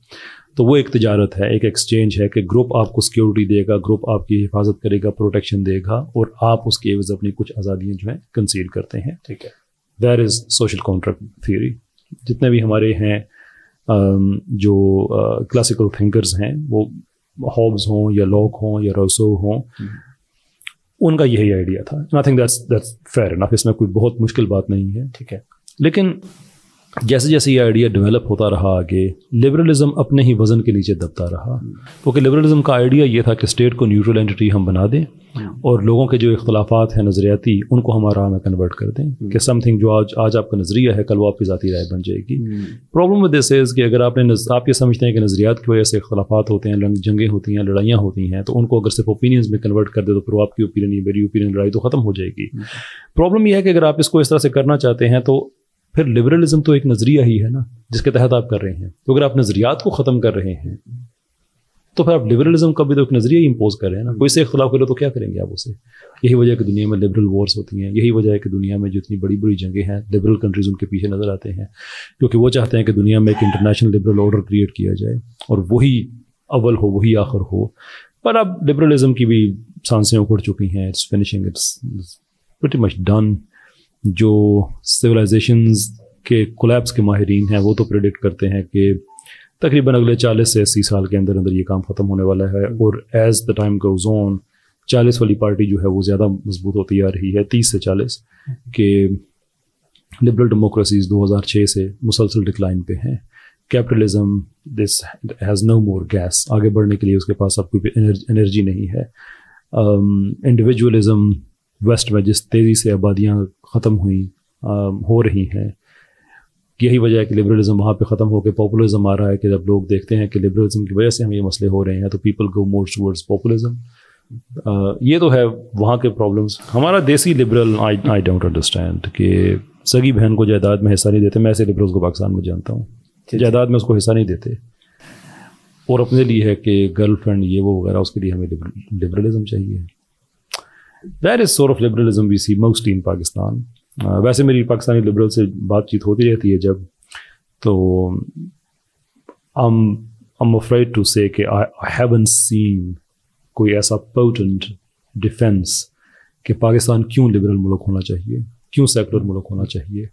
तो वो एक तजारत है एक एक्सचेंज है कि ग्रुप आपको सिक्योरिटी देगा ग्रुप आपकी हिफाजत करेगा प्रोटेक्शन देगा और आप उसके एवज अपनी कुछ आज़ादियाँ जो हैं कंसीड करते हैं ठीक है there is social contract theory जितने भी हमारे हैं जो क्लासिकल थिंकर्स हैं वो हॉब्स हों या लॉक हों या रसो हों हम्म। उनका यही आइडिया था I think that's that's fair enough इसमें कोई बहुत मुश्किल बात नहीं है ठीक है लेकिन जैसे जैसे ये आइडिया डेवलप होता रहा आगे लिबरलिज्म अपने ही वज़न के नीचे दबता रहा क्योंकि लिबरलिज्म का आइडिया ये था कि स्टेट को न्यूट्रल एंटिटी हम बना दें और लोगों के जो इख्तलाफात हैं नज़रियाती उनको हम आराम में कन्वर्ट कर दें कि समथिंग जो आज आज आपका नज़रिया है कल वो आपकी ज़ाती राय बन जाएगी प्रॉब्लम विद दिस इज़ कि अगर आपने आप ये समझते हैं कि नज़रियात की वजह से इख्तलाफात होते हैं जंगें होती हैं लड़ाइयाँ होती हैं तो उनको अगर सिर्फ ओपिनियंस में कन्वर्ट कर दे तो फिर आपकी ओपिनियन मेरी ओपिनियन लड़ाई तो ख़त्म हो जाएगी प्रॉब्लम यह है कि अगर आप इसको इस तरह से करना चाहते हैं तो फिर लिबरलिज्म तो एक नज़रिया ही है ना जिसके तहत आप कर रहे हैं तो अगर आप नज़रियात को ख़त्म कर रहे हैं तो फिर आप लिबरलिज्म का भी तो एक नज़रिया ही इम्पोज कर रहे हैं ना कोई से इख्तलाफ करो तो क्या करेंगे आप उसे यही वजह है कि दुनिया में लिबरल वॉर्स होती हैं यही वजह है कि दुनिया में जितनी बड़ी बड़ी जंगें हैं लिबरल कंट्रीज़ उनके पीछे नज़र आते हैं क्योंकि वो चाहते हैं कि दुनिया में एक इंटरनेशनल लिबरल ऑर्डर क्रिएट किया जाए और वही अव्वल हो वही आखिर हो पर अब लिबरलिज्म की भी सांसें उखड़ चुकी हैं it's finishing it's much done जो सिविलाइजेशन के कोलेब्स के माहरीन हैं वो तो प्रडिक्ट करते हैं कि तकरीबन अगले 40 से 80 साल के अंदर अंदर ये काम ख़त्म होने वाला है और as the time goes on चालीस वाली पार्टी जो है वो ज़्यादा मजबूत होती आ रही है तीस से चालीस के लिबरल डेमोक्रेसीज 2006 से मुसलसल डिक्लाइन पे हैं capitalism this has no more gas आगे बढ़ने के लिए उसके पास अब कोई एनर्जी नहीं है इंडिविजुअलिज्म um, वेस्ट में जिस तेज़ी से आबादियाँ ख़त्म हुई आ, हो रही हैं यही वजह है कि लिबरलिज्म वहाँ पे ख़त्म होकर पॉपुलरिज्म आ रहा है कि जब लोग देखते हैं कि लिबरलिज्म की वजह से हम ये मसले हो रहे हैं तो people go more towards populism ये तो है वहाँ के प्रॉब्लम्स हमारा देसी liberal I I don't understand कि सगी बहन को जायदाद में हिस्सा नहीं देते मैं ऐसे लिबरल्स को पाकिस्तान में जानता हूँ जायदाद में उसको हिस्सा नहीं देते और अपने लिए है कि गर्लफ्रेंड ये वो वगैरह उसके लिए हमें लिबरलिज्म चाहिए that is sort of liberalism we see most in Pakistan वैसे मेरी पाकिस्तानी लिबरल से बातचीत होती रहती है जब तो आई एम अफ्रेड टू से कि आई हैवन सीन कोई ऐसा पोटेंट डिफेंस कि पाकिस्तान क्यों लिबरल मुल्क होना चाहिए क्यों सेकुलर मुल्क होना चाहिए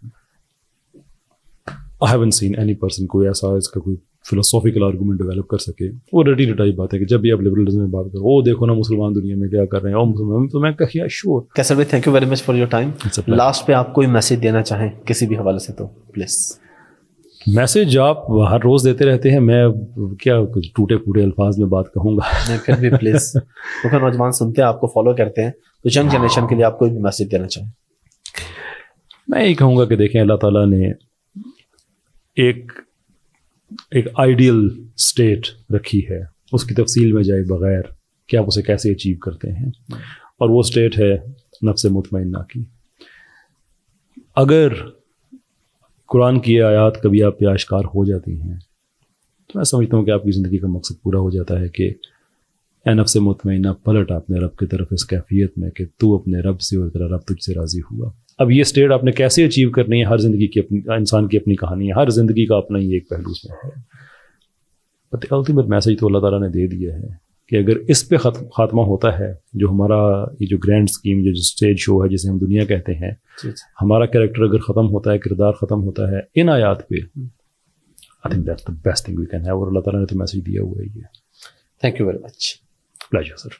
I haven't seen any person कोई ऐसा इसका कोई फिलोसॉफिकल आर्गूमेंट डेवलप कर सके वो रटी रटाई बात है कि जब भी आप लिबरलिज्म में बात करो वो देखो ना मुसलमान दुनिया में क्या कर रहे हैं और मुसलमान तो मैं कहिया श्योर कैसर भाई thank you very much for your time last पे आप कोई मैसेज देना चाहें किसी भी हवाले से तो प्लीज़ मैसेज आप हर रोज़ देते रहते हैं मैं क्या कुछ टूटे फूटे अल्फाज में बात कहूँगा नहीं फिर भी प्लीज़ क्योंकि नौजवान सुनते हैं आपको फॉलो करते हैं तो यंग जनरेशन के लिए आपको एक मैसेज देना चाहें मैं यही कहूँगा कि देखें अल्लाह ताला ने एक एक आइडियल स्टेट रखी है उसकी तफसील में जाए बगैर कि आप उसे कैसे अचीव करते हैं और वो स्टेट है नफ्स मुतमना की अगर कुरान की आयात कभी आप पे आश्कार हो जाती हैं तो मैं समझता हूँ कि आपकी ज़िंदगी का मकसद पूरा हो जाता है कि नफ से मुतमना पलट आपने रब की तरफ इस कैफियत में कि तू अपने रब से और तेरा रब तुझसे राज़ी हुआ अब ये स्टेट आपने कैसे अचीव करनी है हर जिंदगी की अपनी इंसान की अपनी कहानी है हर जिंदगी का अपना ही एक पहलू उसमें है बट अल्टीमेट मैसेज तो अल्लाह ताला ने दे दिया है कि अगर इस पे खात्मा होता है जो हमारा ये जो ग्रैंड स्कीम जो स्टेज शो है जिसे हम दुनिया कहते हैं हमारा कैरेक्टर अगर ख़त्म होता है किरदार ख़त्म होता है इन आयात पे I think that's the best thing we can have और अल्लाह ताला ने तो मैसेज दिया हुआ है ये thank you very much pleasure sir